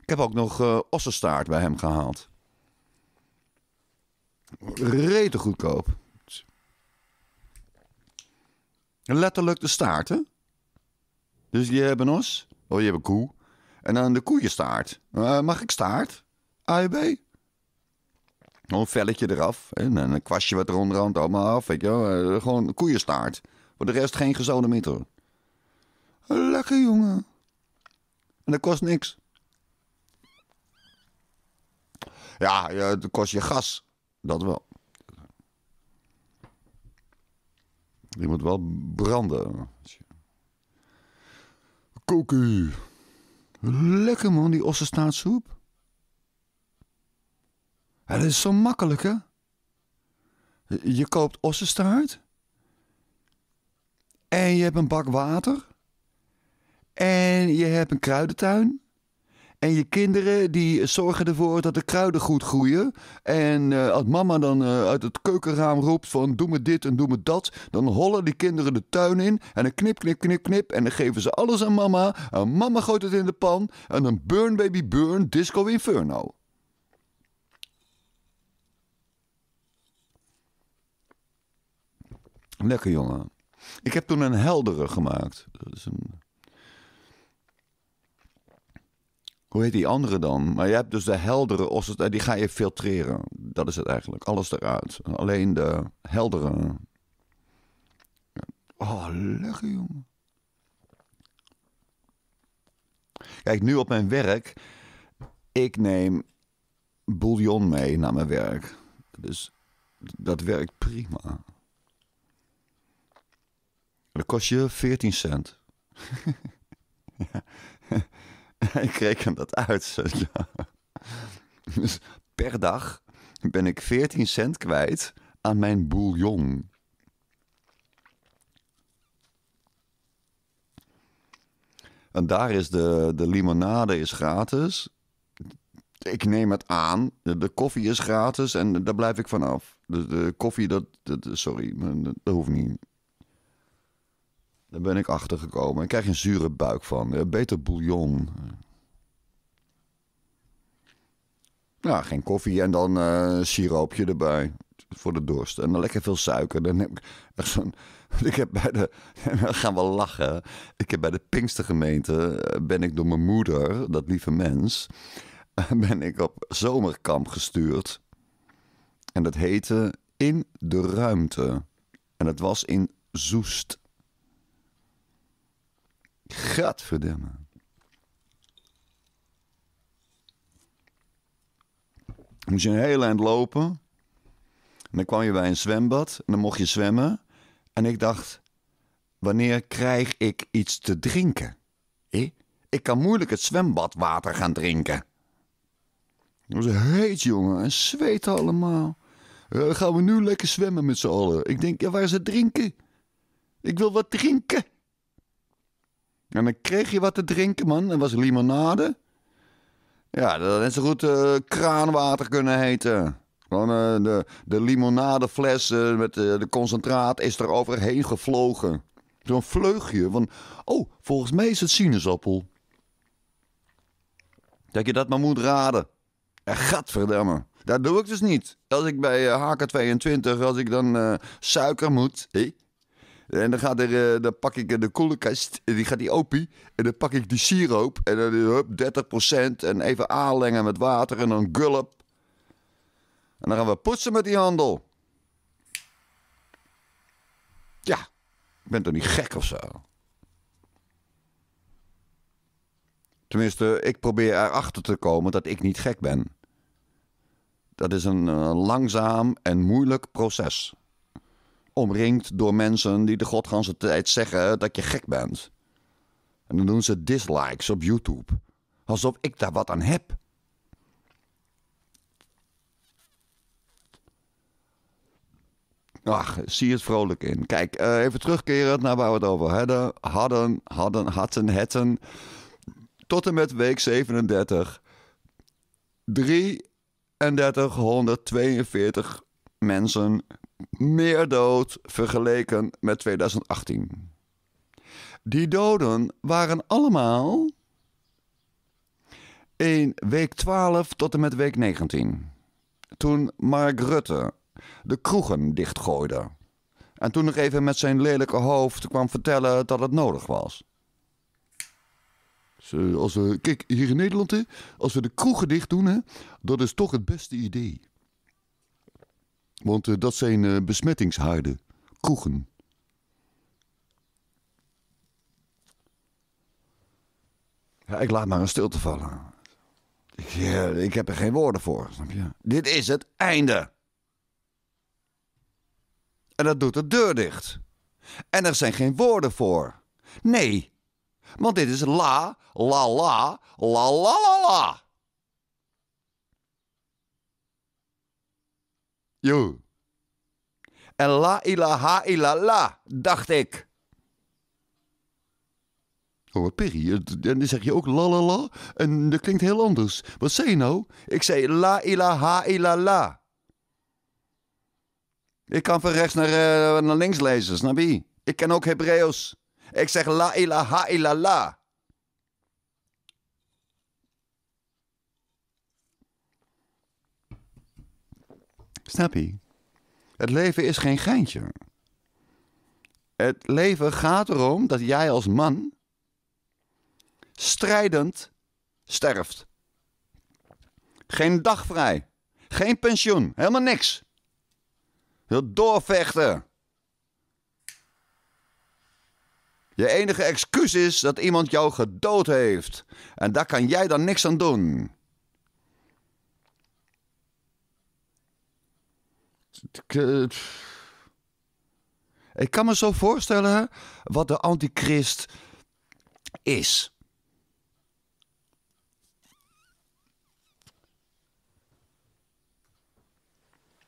Ik heb ook nog uh, ossenstaart bij hem gehaald. Rete goedkoop. Letterlijk de staart, Dus je hebt een os. Oh, je hebt een koe. En dan de koeienstaart. Uh, mag ik staart? AUB? Gewoon een velletje eraf. En een kwastje wat er onderhand allemaal af. Weet je wel. Eh, gewoon koeienstaart. Voor de rest geen gezonde meter. Lekker jongen. En dat kost niks. Ja, het kost je gas. Dat wel. Die moet wel branden. Koku. Lekker man, die ossenstaartsoep. Ja, dat is zo makkelijk, hè? Je koopt ossenstaart. En je hebt een bak water. En je hebt een kruidentuin. En je kinderen die zorgen ervoor dat de kruiden goed groeien. En uh, als mama dan eh, uit het keukenraam roept van doe me dit en doe me dat. Dan hollen die kinderen de tuin in. En dan knip, knip, knip, knip. En dan geven ze alles aan mama. En mama gooit het in de pan. En dan burn baby burn disco inferno. Lekker jongen. Ik heb toen een heldere gemaakt. Dat is een... Hoe heet die andere dan? Maar je hebt dus de heldere osset, eh, die ga je filtreren. Dat is het eigenlijk. Alles eruit. Alleen de heldere. Oh, lekker jongen. Kijk, nu op mijn werk. Ik neem bouillon mee naar mijn werk. Dus dat werkt prima. Dat kost je 14 cent. ja. ik reken dat uit. dus per dag ben ik 14 cent kwijt aan mijn bouillon. En daar is de, de limonade is gratis. Ik neem het aan. De, koffie is gratis en daar blijf ik vanaf. De, de koffie, dat, dat sorry, dat hoeft niet. Daar ben ik achter gekomen. Ik krijg een zure buik van. Eh, beter bouillon. Nou, geen koffie en dan uh, siroopje erbij voor de dorst. En dan lekker veel suiker. Dan heb ik zo'n. Ik heb bij de. Dan gaan we lachen. Ik heb bij de Pinkstergemeente. Eh, ben ik door mijn moeder, dat lieve mens. Ben ik op zomerkamp gestuurd. En dat heette In de Ruimte. En dat was in Zoest. Gadverdamme. Dan moest je een heel eind lopen. En dan kwam je bij een zwembad en dan mocht je zwemmen. En ik dacht, wanneer krijg ik iets te drinken? Ik, ik kan moeilijk het zwembadwater gaan drinken. Het was heet, jongen. En zweet allemaal. Eh, gaan we nu lekker zwemmen met z'n allen? Ik denk, ja, waar is het drinken? Ik wil wat drinken. En dan kreeg je wat te drinken, man. Dat was limonade. Ja, dat had zo goed eh, kraanwater kunnen heten. Gewoon eh, de, de limonadefles eh, met de concentraat is er overheen gevlogen. Zo'n vleugje van, oh, volgens mij is het sinaasappel. Dat je dat maar moet raden. En gadverdamme. Dat doe ik dus niet. Als ik bij HK22, als ik dan suiker moet... Hey, en dan, gaat er, eh, dan pak ik eh, de koelkast, die gaat die open, En dan pak ik die siroop. En dan eh, hup, 30%. En even aanlengen met water en dan gulp. En dan gaan we poetsen met die handel. Ja, ik ben toch niet gek of zo? Tenminste, ik probeer erachter te komen dat ik niet gek ben. Dat is een, een langzaam en moeilijk proces omringd door mensen die de godganse tijd zeggen dat je gek bent. En dan doen ze dislikes op YouTube. Alsof ik daar wat aan heb. Ach, zie het vrolijk in. Kijk, eh, even terugkeren naar waar we het over hadden. Hadden, hadden, hadden, hetten. Tot en met week 37. 3342 mensen meer dood vergeleken met 2018. Die doden waren allemaal in week 12 tot en met week 19. Toen Mark Rutte de kroegen dichtgooide. En toen nog even met zijn lelijke hoofd kwam vertellen dat het nodig was. als we, kijk, hier in Nederland, als we de kroegen dicht doen, dat is toch het beste idee. Want eh, dat zijn eh, besmettingshaarden, kroegen. Ja, ik laat maar een stilte vallen. Ik, eh, ik heb er geen woorden voor, snap je? Dit is het einde. En dat doet de deur dicht. En er zijn geen woorden voor. Nee, want dit is la, la, la, la, la, la, la. Yo. En la ilaha illallah, dacht ik. Oh, Perry, dan zeg je ook la la la en dat klinkt heel anders. Wat zei je nou? Ik zei la ilaha illallah. Ik kan van rechts naar, eh, naar links lezen, snap je? Ik ken ook Hebreeuws. Ik zeg la ilaha illallah. Snap je? Het leven is geen geintje. Het leven gaat erom dat jij als man strijdend sterft. Geen dag vrij. Geen pensioen. Helemaal niks. Wil doorvechten. Je enige excuus is dat iemand jou gedood heeft. En daar kan jij dan niks aan doen. Eh, ik kan me zo voorstellen wat de antichrist is.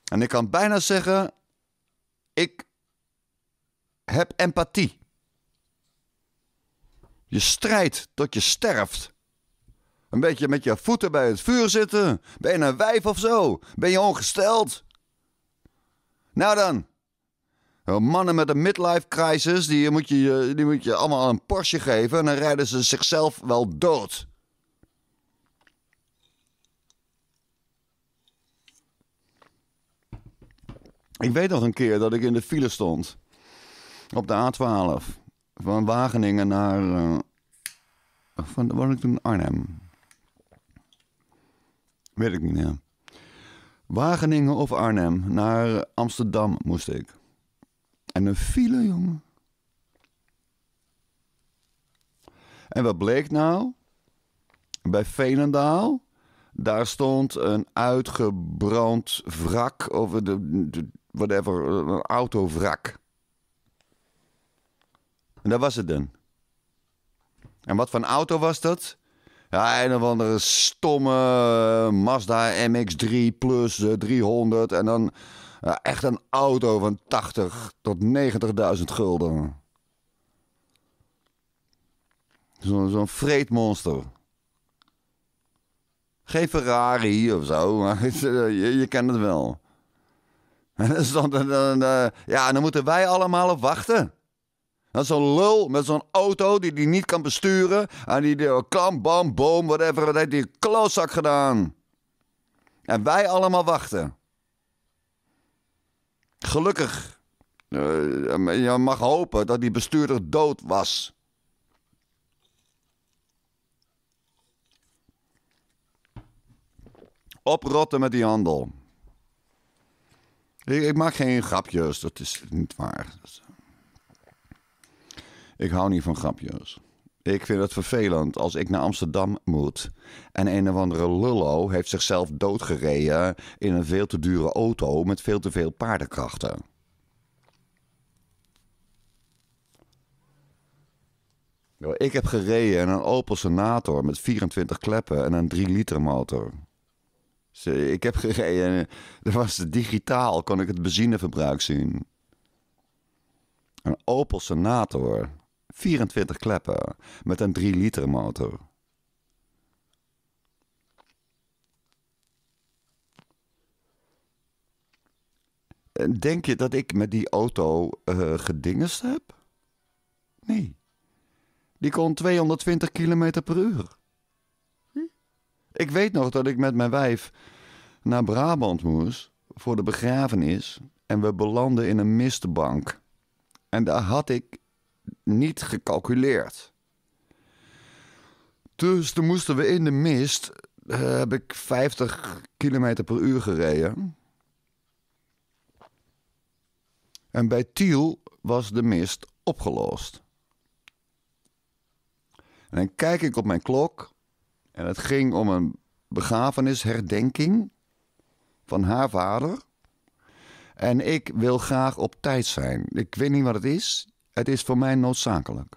En ik kan bijna zeggen, ik heb empathie. Je strijdt tot je sterft. Een beetje met je voeten bij het vuur zitten. Ben je een wijf of zo? Ben je ongesteld? Nou dan. Mannen met een midlife crisis, die moet, je, die moet je allemaal een Porsche geven en dan rijden ze zichzelf wel dood. Ik weet nog een keer dat ik in de file stond. Op de A12. Van Wageningen naar. Uh, van, was ik toen Arnhem? Weet ik niet meer. Wageningen of Arnhem. Naar Amsterdam moest ik. En een file, jongen. En wat bleek nou? Bij Veenendaal, daar stond een uitgebrand wrak, of de, whatever, een autovrak. En dat was het dan. En wat voor een auto was dat? Ja, een of andere stomme eh, Mazda MX3 Plus 300. Eh, en dan eh, echt een auto van 80 tot 90.000 gulden. Zo'n zo vreedmonster. Geen Ferrari of zo, maar je, je kent het wel. En dan, dan, ja, dan moeten wij allemaal op wachten. Dat is zo'n lul met zo'n auto die die niet kan besturen. En die de klam, bam, boom, whatever. Dat heeft die klootzak gedaan. En wij allemaal wachten. Gelukkig. Eh, je mag hopen dat die bestuurder dood was. Oprotten met die handel. Ik, ik maak geen grapjes, dat is niet waar. Dat is... Ik hou niet van grapjes. Ik vind het vervelend als ik naar Amsterdam moet. En een of andere lullo heeft zichzelf doodgereden in een veel te dure auto met veel te veel paardenkrachten. Ik heb gereden in een Opel Senator met 24 kleppen en een 3 liter motor. ik heb gereden, er was digitaal, kon ik het benzineverbruik zien. Een Opel Senator. 24 kleppen met een 3 liter motor. Denk je dat ik met die auto uh, gedingest heb? Nee. Die kon 220 km per uur. Hm? Ik weet nog dat ik met mijn wijf naar Brabant moest voor de begrafenis en we belanden in een mistbank. En daar had ik niet gecalculeerd. Dus toen moesten we in de mist. Eh, heb ik 50 km per uur gereden. En bij Tiel was de mist opgelost. En dan kijk ik op mijn klok. En het ging om een begrafenisherdenking van haar vader. En ik wil graag op tijd zijn. Ik weet niet wat het is. Het is voor mij noodzakelijk.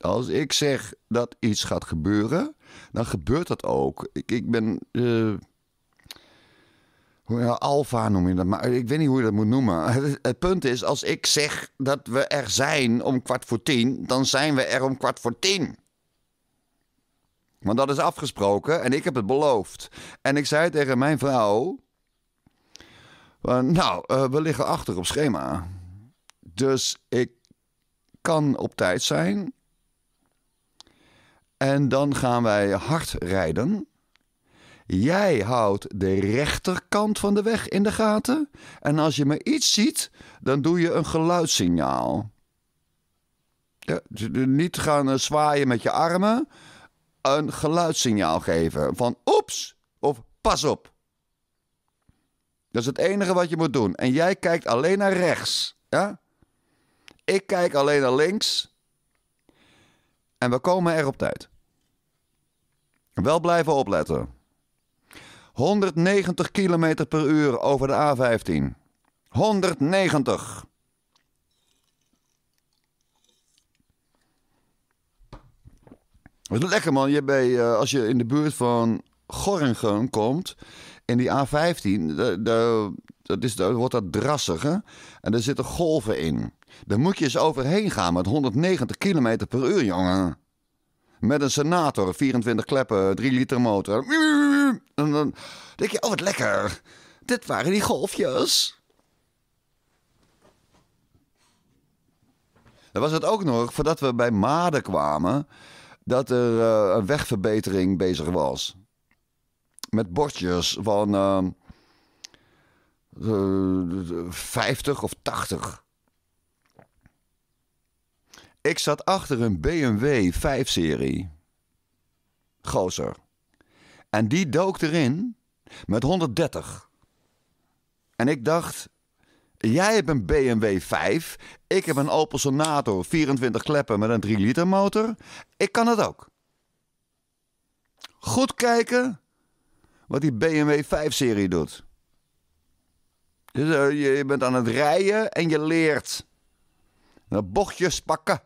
Als ik zeg dat iets gaat gebeuren, dan gebeurt dat ook. Ik, ik ben. Uh, alfa noem je dat, maar ik weet niet hoe je dat moet noemen. Het, het, punt is, als ik zeg dat we er zijn om kwart voor tien, dan zijn we er om kwart voor tien. Want dat is afgesproken en ik heb het beloofd. En ik zei tegen mijn vrouw: eh, Nou, eh, we liggen achter op schema. Dus ik kan op tijd zijn. En dan gaan wij hard rijden. Jij houdt de rechterkant van de weg in de gaten. En als je me iets ziet, dan doe je een geluidssignaal. niet gaan eh, zwaaien met je armen. Een geluidssignaal geven van oeps of pas op. Dat is het enige wat je moet doen. En jij kijkt alleen naar rechts. Ja? Ik kijk alleen naar links. En we komen er op tijd. Wel blijven opletten. 190 km per uur over de A15. 190. Lekker man, je bij, eh, als je in de buurt van Gorinchem komt, in die A15, de, dat, is, dat wordt dat drassige. En er zitten golven in. Daar moet je eens overheen gaan met 190 km per uur, jongen. Met een senator, 24 kleppen, 3 liter motor. En dan denk je, oh wat lekker. Dit waren die golfjes. Dan was het ook nog, voordat we bij Maden kwamen, dat er eh, een wegverbetering bezig was. Met bordjes van 50 ehm, eh, of 80. Ik zat achter een BMW 5-serie. Gozer. En die dook erin met 130. En ik dacht, jij hebt een BMW 5, ik heb een Opel Senator 24 kleppen met een 3 liter motor. Ik kan het ook. Goed kijken wat die BMW 5-serie doet. Dus, je bent aan het rijden en je leert. Bochtjes pakken.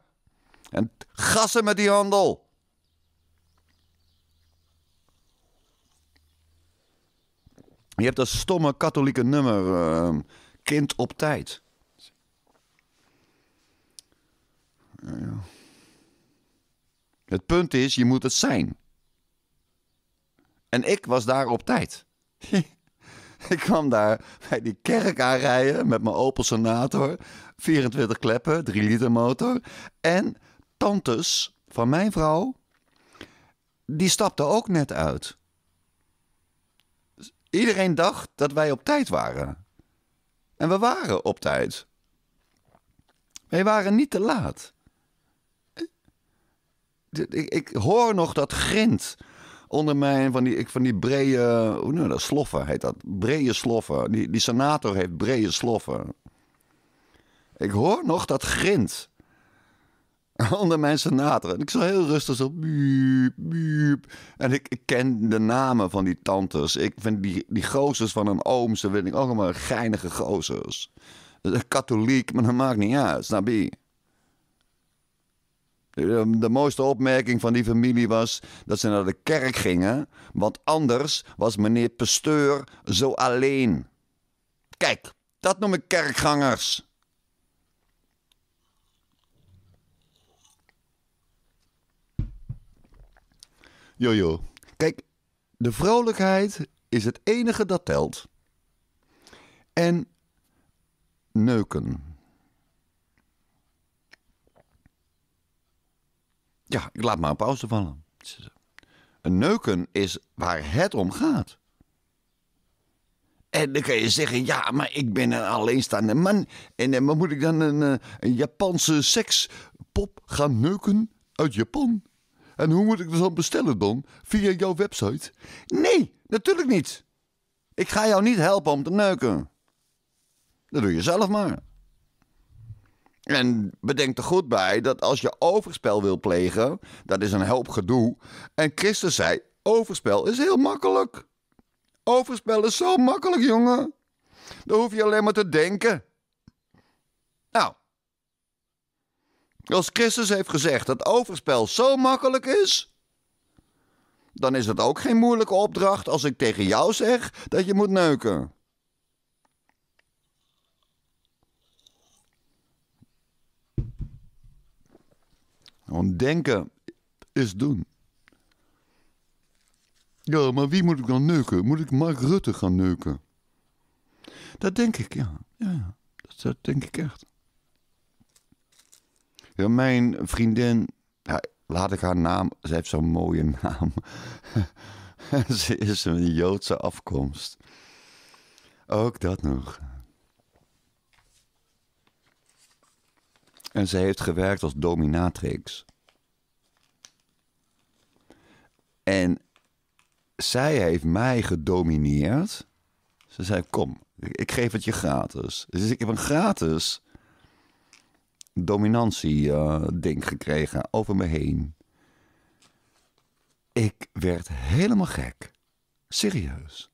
En gassen met die handel. Je hebt dat stomme katholieke nummer, ehm, kind op tijd. het punt is, je moet het zijn. En ik was daar op tijd. ik kwam daar bij die kerk aanrijden met mijn Opel Senator, 24 kleppen, 3 liter motor en tantes van mijn vrouw, die stapte ook net uit. Iedereen dacht dat wij op tijd waren. En we waren op tijd. Wij waren niet te laat. Ik, ik hoor nog dat grind onder mijn van die, van die brede, hoe noem je dat, sloffen heet dat, brede sloffen. Die, die senator heeft brede sloffen. Ik hoor nog dat grind onder mensen nateren. En ik zou heel rustig zo... En ik, ik, ken de namen van die tantes. Ik vind die, die gozers van een oom, ze vind ik ook allemaal geinige gozers. Katholiek, maar dat maakt niet uit, snap je? Ehm, de mooiste opmerking van die familie was dat ze naar de kerk gingen, want anders was meneer Pasteur zo alleen. Kijk, dat noem ik kerkgangers. Jojo, kijk, de vrolijkheid is het enige dat telt. En neuken. Ja, ik laat maar een pauze vallen. Een neuken is waar het om gaat. En dan kan je zeggen, ja, maar ik ben een alleenstaande man. En, dan moet ik dan een, eh, een Japanse sekspop gaan neuken uit Japan? En hoe moet ik dat dan bestellen dan? Via jouw website? Nee, natuurlijk niet. Ik ga jou niet helpen om te neuken. Dat doe je zelf maar. En bedenk er goed bij dat als je overspel wil plegen, dat is een helpgedoe. gedoe. En Christus zei: overspel is heel makkelijk. Overspel is zo makkelijk, jongen. Dan hoef je alleen maar te denken. Als Christus heeft gezegd dat overspel zo makkelijk is, dan is het ook geen moeilijke opdracht als ik tegen jou zeg dat je moet neuken. Want denken is doen. Ja, maar wie moet ik dan neuken? Moet ik Mark Rutte gaan neuken? Dat denk ik, ja. Ja, dat denk ik echt. Ja, mijn vriendin, laat ik haar naam, ze heeft zo'n mooie naam. ze is een Joodse afkomst. Ook dat nog. En ze heeft gewerkt als dominatrix. En zij heeft mij gedomineerd. Ze zei: Kom, ik geef het je gratis. Dus ik heb een gratis dominantie-ding gekregen over me heen. Ik werd helemaal gek. Serieus.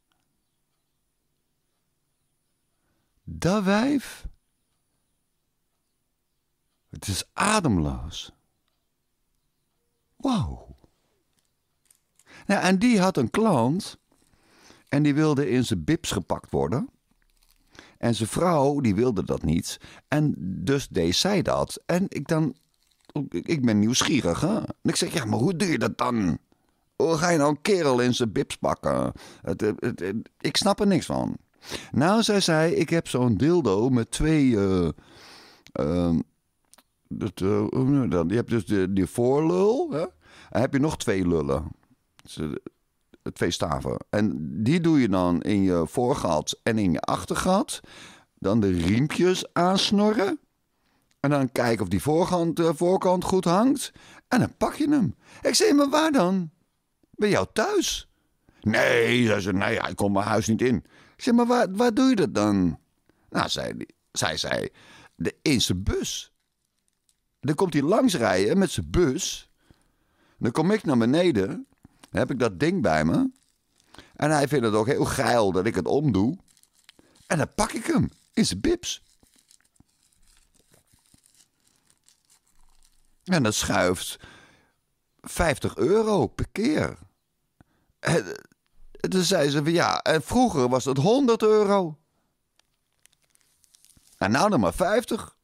Dat wijf. Het is ademloos. Wauw. Nou, en die had een klant. En die wilde in zijn bips gepakt worden. En zijn vrouw, die wilde dat niet. En dus deed zij dat. En ik dan, ik ben nieuwsgierig, hè. En ik zeg, ja, maar hoe doe je dat dan? Hoe ga je nou een kerel in zijn bips pakken? Het, ik snap er niks van. Nou, zij zei, ik heb zo'n dildo met twee... Uh, uh, dat, uh, je hebt dus die, voorlul, hè? En heb je nog twee lullen staven. En die doe je dan in je voorgat en in je achtergat. Dan de riempjes aansnorren. En dan kijken of die voorkant, eh, voorkant goed hangt. En dan pak je hem. Ik zei, maar waar dan? Bij jou thuis? Nee, zei ze, nee, ik kom mijn huis niet in. Ik zei, maar waar, waar doe je dat dan? Nou, zei, zij zei, de, in zijn bus. Dan komt hij langsrijden met zijn bus. Dan kom ik naar beneden heb ik dat ding bij me. En hij vindt het ook heel geil dat ik het omdoe. En dan pak ik hem in zijn bips. En dat schuift 50 euro per keer. En, toen zei ze van ja, en vroeger was het 100 euro. En nou dan maar 50.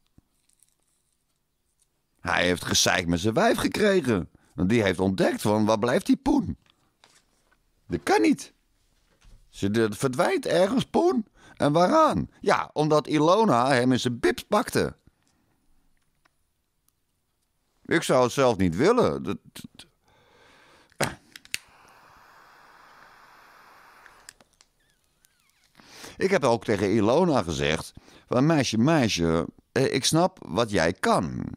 Hij heeft gezeik met zijn wijf gekregen. Want die heeft ontdekt van, waar blijft die poen? Dat kan niet. Ze verdwijnt ergens poen. En waaraan? Ja, omdat Ilona hem in zijn bips pakte. Ik zou het zelf niet willen. Ik heb ook tegen Ilona gezegd: van meisje, meisje, eh, ik snap wat jij kan.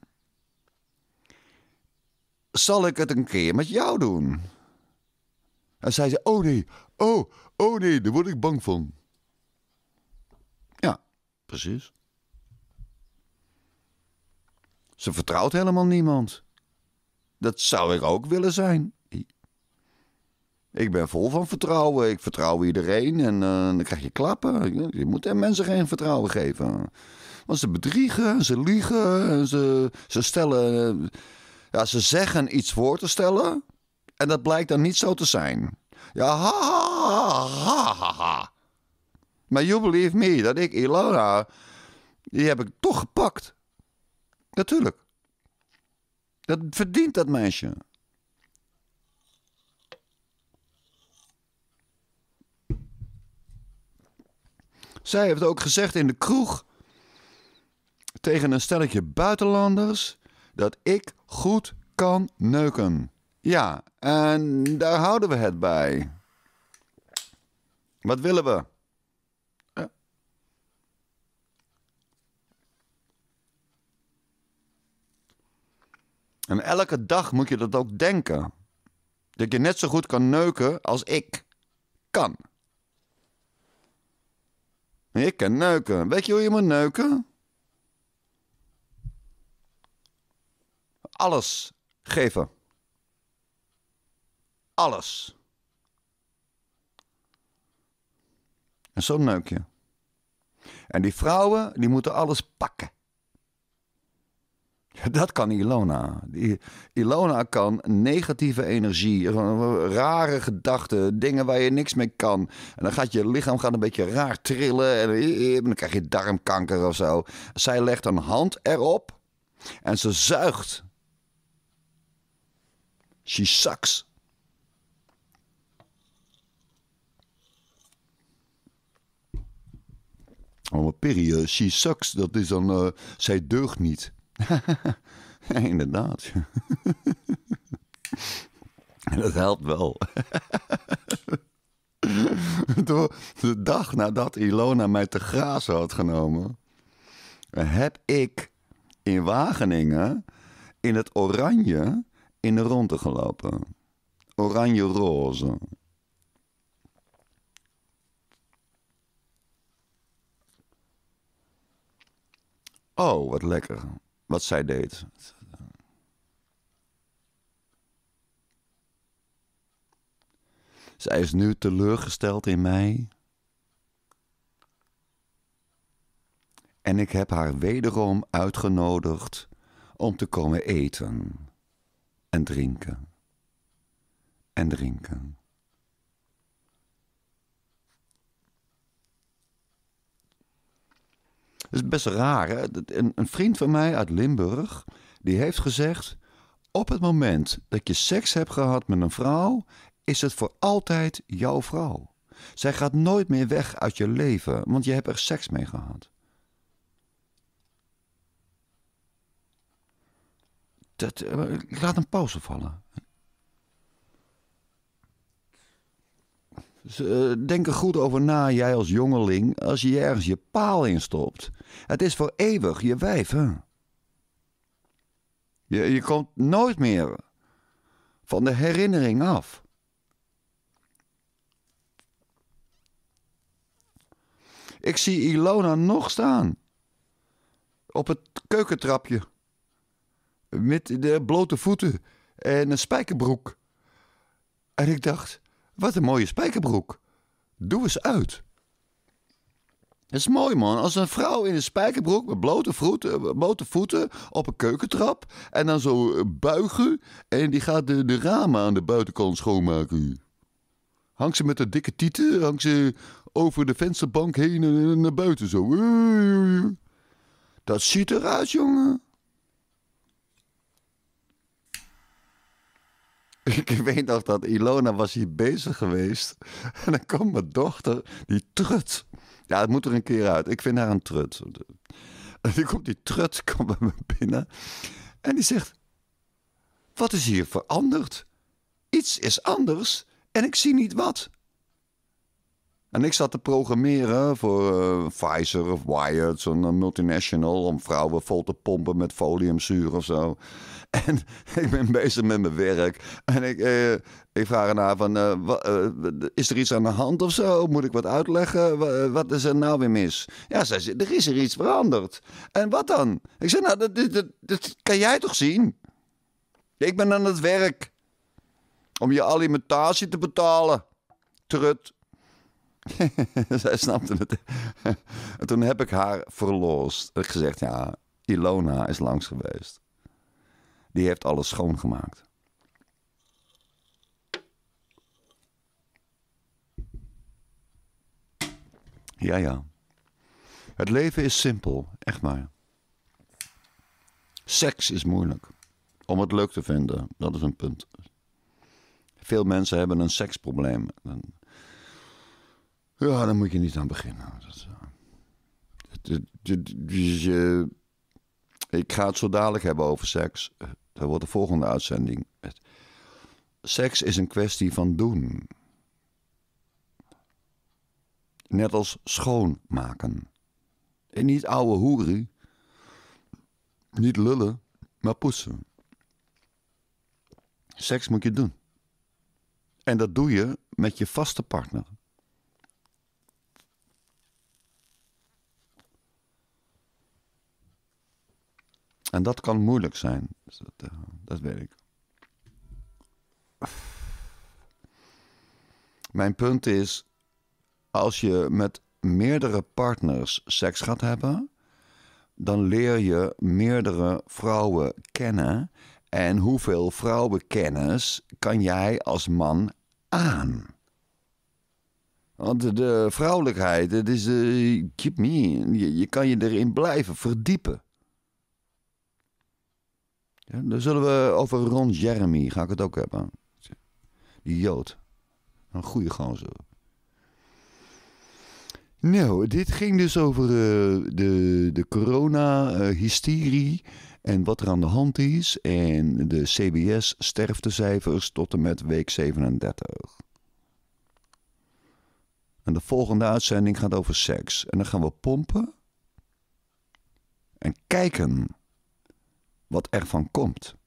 Zal ik het een keer met jou doen? En zij zei, oh nee, oh, oh nee, daar word ik bang van. Ja, precies. Ze vertrouwt helemaal niemand. Dat zou ik ook willen zijn. Ik ben vol van vertrouwen. Ik vertrouw iedereen. En eh, dan krijg je klappen. Je moet mensen geen vertrouwen geven. Want ze bedriegen, ze liegen, ze, ze stellen. Eh, ja, ze zeggen iets voor te stellen. En dat blijkt dan niet zo te zijn. Ja, ha, ha, ha, ha, ha. Maar you believe me, dat ik Ilona, die heb ik toch gepakt. Natuurlijk. Dat verdient dat meisje. Zij heeft ook gezegd in de kroeg tegen een stelletje buitenlanders dat ik goed kan neuken. Ja, en daar houden we het bij. Wat willen we? Eh. En elke dag moet je dat ook denken. Dat je net zo goed kan neuken als ik kan. Ik kan neuken. Weet je hoe je moet neuken? Alles geven alles. En zo'n neukje. En die vrouwen, die moeten alles pakken. Dat kan Ilona. Ilona kan negatieve energie, rare gedachten, dingen waar je niks mee kan. En dan gaat je lichaam gaat een beetje raar trillen en eh, eh, dan krijg je darmkanker of zo. Zij legt een hand erop en ze zuigt. She sucks. Oh, periode, eh, she sucks, dat is dan, eh, zij deugt niet. inderdaad. inderdaad. dat helpt wel. de dag nadat Ilona mij te grazen had genomen, heb ik in Wageningen in het oranje in de ronde gelopen. Oranje-roze. Oh, wat lekker. Wat zij deed. Zij is nu teleurgesteld in mij. En ik heb haar wederom uitgenodigd om te komen eten en drinken en drinken. Dat is best raar. Hè? Een, een vriend van mij uit Limburg, die heeft gezegd... op het moment dat je seks hebt gehad met een vrouw... is het voor altijd jouw vrouw. Zij gaat nooit meer weg uit je leven, want je hebt er seks mee gehad. Dat, eh, laat een pauze vallen. Eh, denk er goed over na, jij als jongeling, als je ergens je paal instopt. Het is voor eeuwig je wijf, hè? Je, je komt nooit meer van de herinnering af. Ik zie Ilona nog staan. Op het keukentrapje. Met de blote voeten en een spijkerbroek. En ik dacht, wat een mooie spijkerbroek. Doe eens uit. Dat is mooi, man. Als een vrouw in een spijkerbroek met blote, voeten, blote voeten op een keukentrap. en dan zo eh, buigen. en die gaat de, de ramen aan de buitenkant schoonmaken. Hangt ze met de dikke tieten, hangt ze over de vensterbank heen en naar buiten zo. Dat ziet eruit, jongen. Ik weet nog dat Ilona was hier bezig geweest. En dan kwam mijn dochter, die trut ja, het moet er een keer uit. Ik vind haar een trut. En die komt die trut kom bij me binnen. En die zegt: Wat is hier veranderd? Iets is anders en ik zie niet wat. En ik zat te programmeren voor eh, Pfizer of Wired, zo'n eh, multinational, om vrouwen vol te pompen met foliumzuur of zo. En ik ben bezig met mijn werk. En ik, eh, ik vraag haar van, eh, is er iets aan de hand of zo? Moet ik wat uitleggen? Wat, is er nou weer mis? Ja, zei ze, er is er iets veranderd. En wat dan? Ik zei, nou, dat, dat kan jij toch zien? Ik ben aan het werk. Om je alimentatie te betalen. Trut. Zij snapte het. en toen heb ik haar verlost. Ik gezegd, ja, Ilona is langs geweest. Die heeft alles schoongemaakt. Ja, ja. Het leven is simpel, echt maar. Seks is moeilijk. Om het leuk te vinden, dat is een punt. Veel mensen hebben een seksprobleem. Ja, daar moet je niet aan beginnen. Dat, eh, ik ga het zo dadelijk hebben over seks. Eh, dat wordt de volgende uitzending. Seks is een kwestie van doen. Net als schoonmaken. En niet ouwe hoerie. Niet lullen, maar poetsen. Seks moet je doen. En dat doe je met je vaste partner. En dat kan moeilijk zijn. Dus dat, eh, dat weet ik. Mijn punt is, als je met meerdere partners seks gaat hebben, dan leer je meerdere vrouwen kennen. En hoeveel vrouwenkennis kan jij als man aan? Want de vrouwelijkheid, het is, uh, keep me, je kan je erin blijven verdiepen. Ja, dan zullen we over Ron Jeremy, ga ik het ook hebben. Die Jood. Een goede gozer. Nou, dit ging dus over uh, de, de corona-hysterie en wat er aan de hand is. En de CBS-sterftecijfers tot en met week 37. En de volgende uitzending gaat over seks. En dan gaan we pompen en kijken wat ervan komt.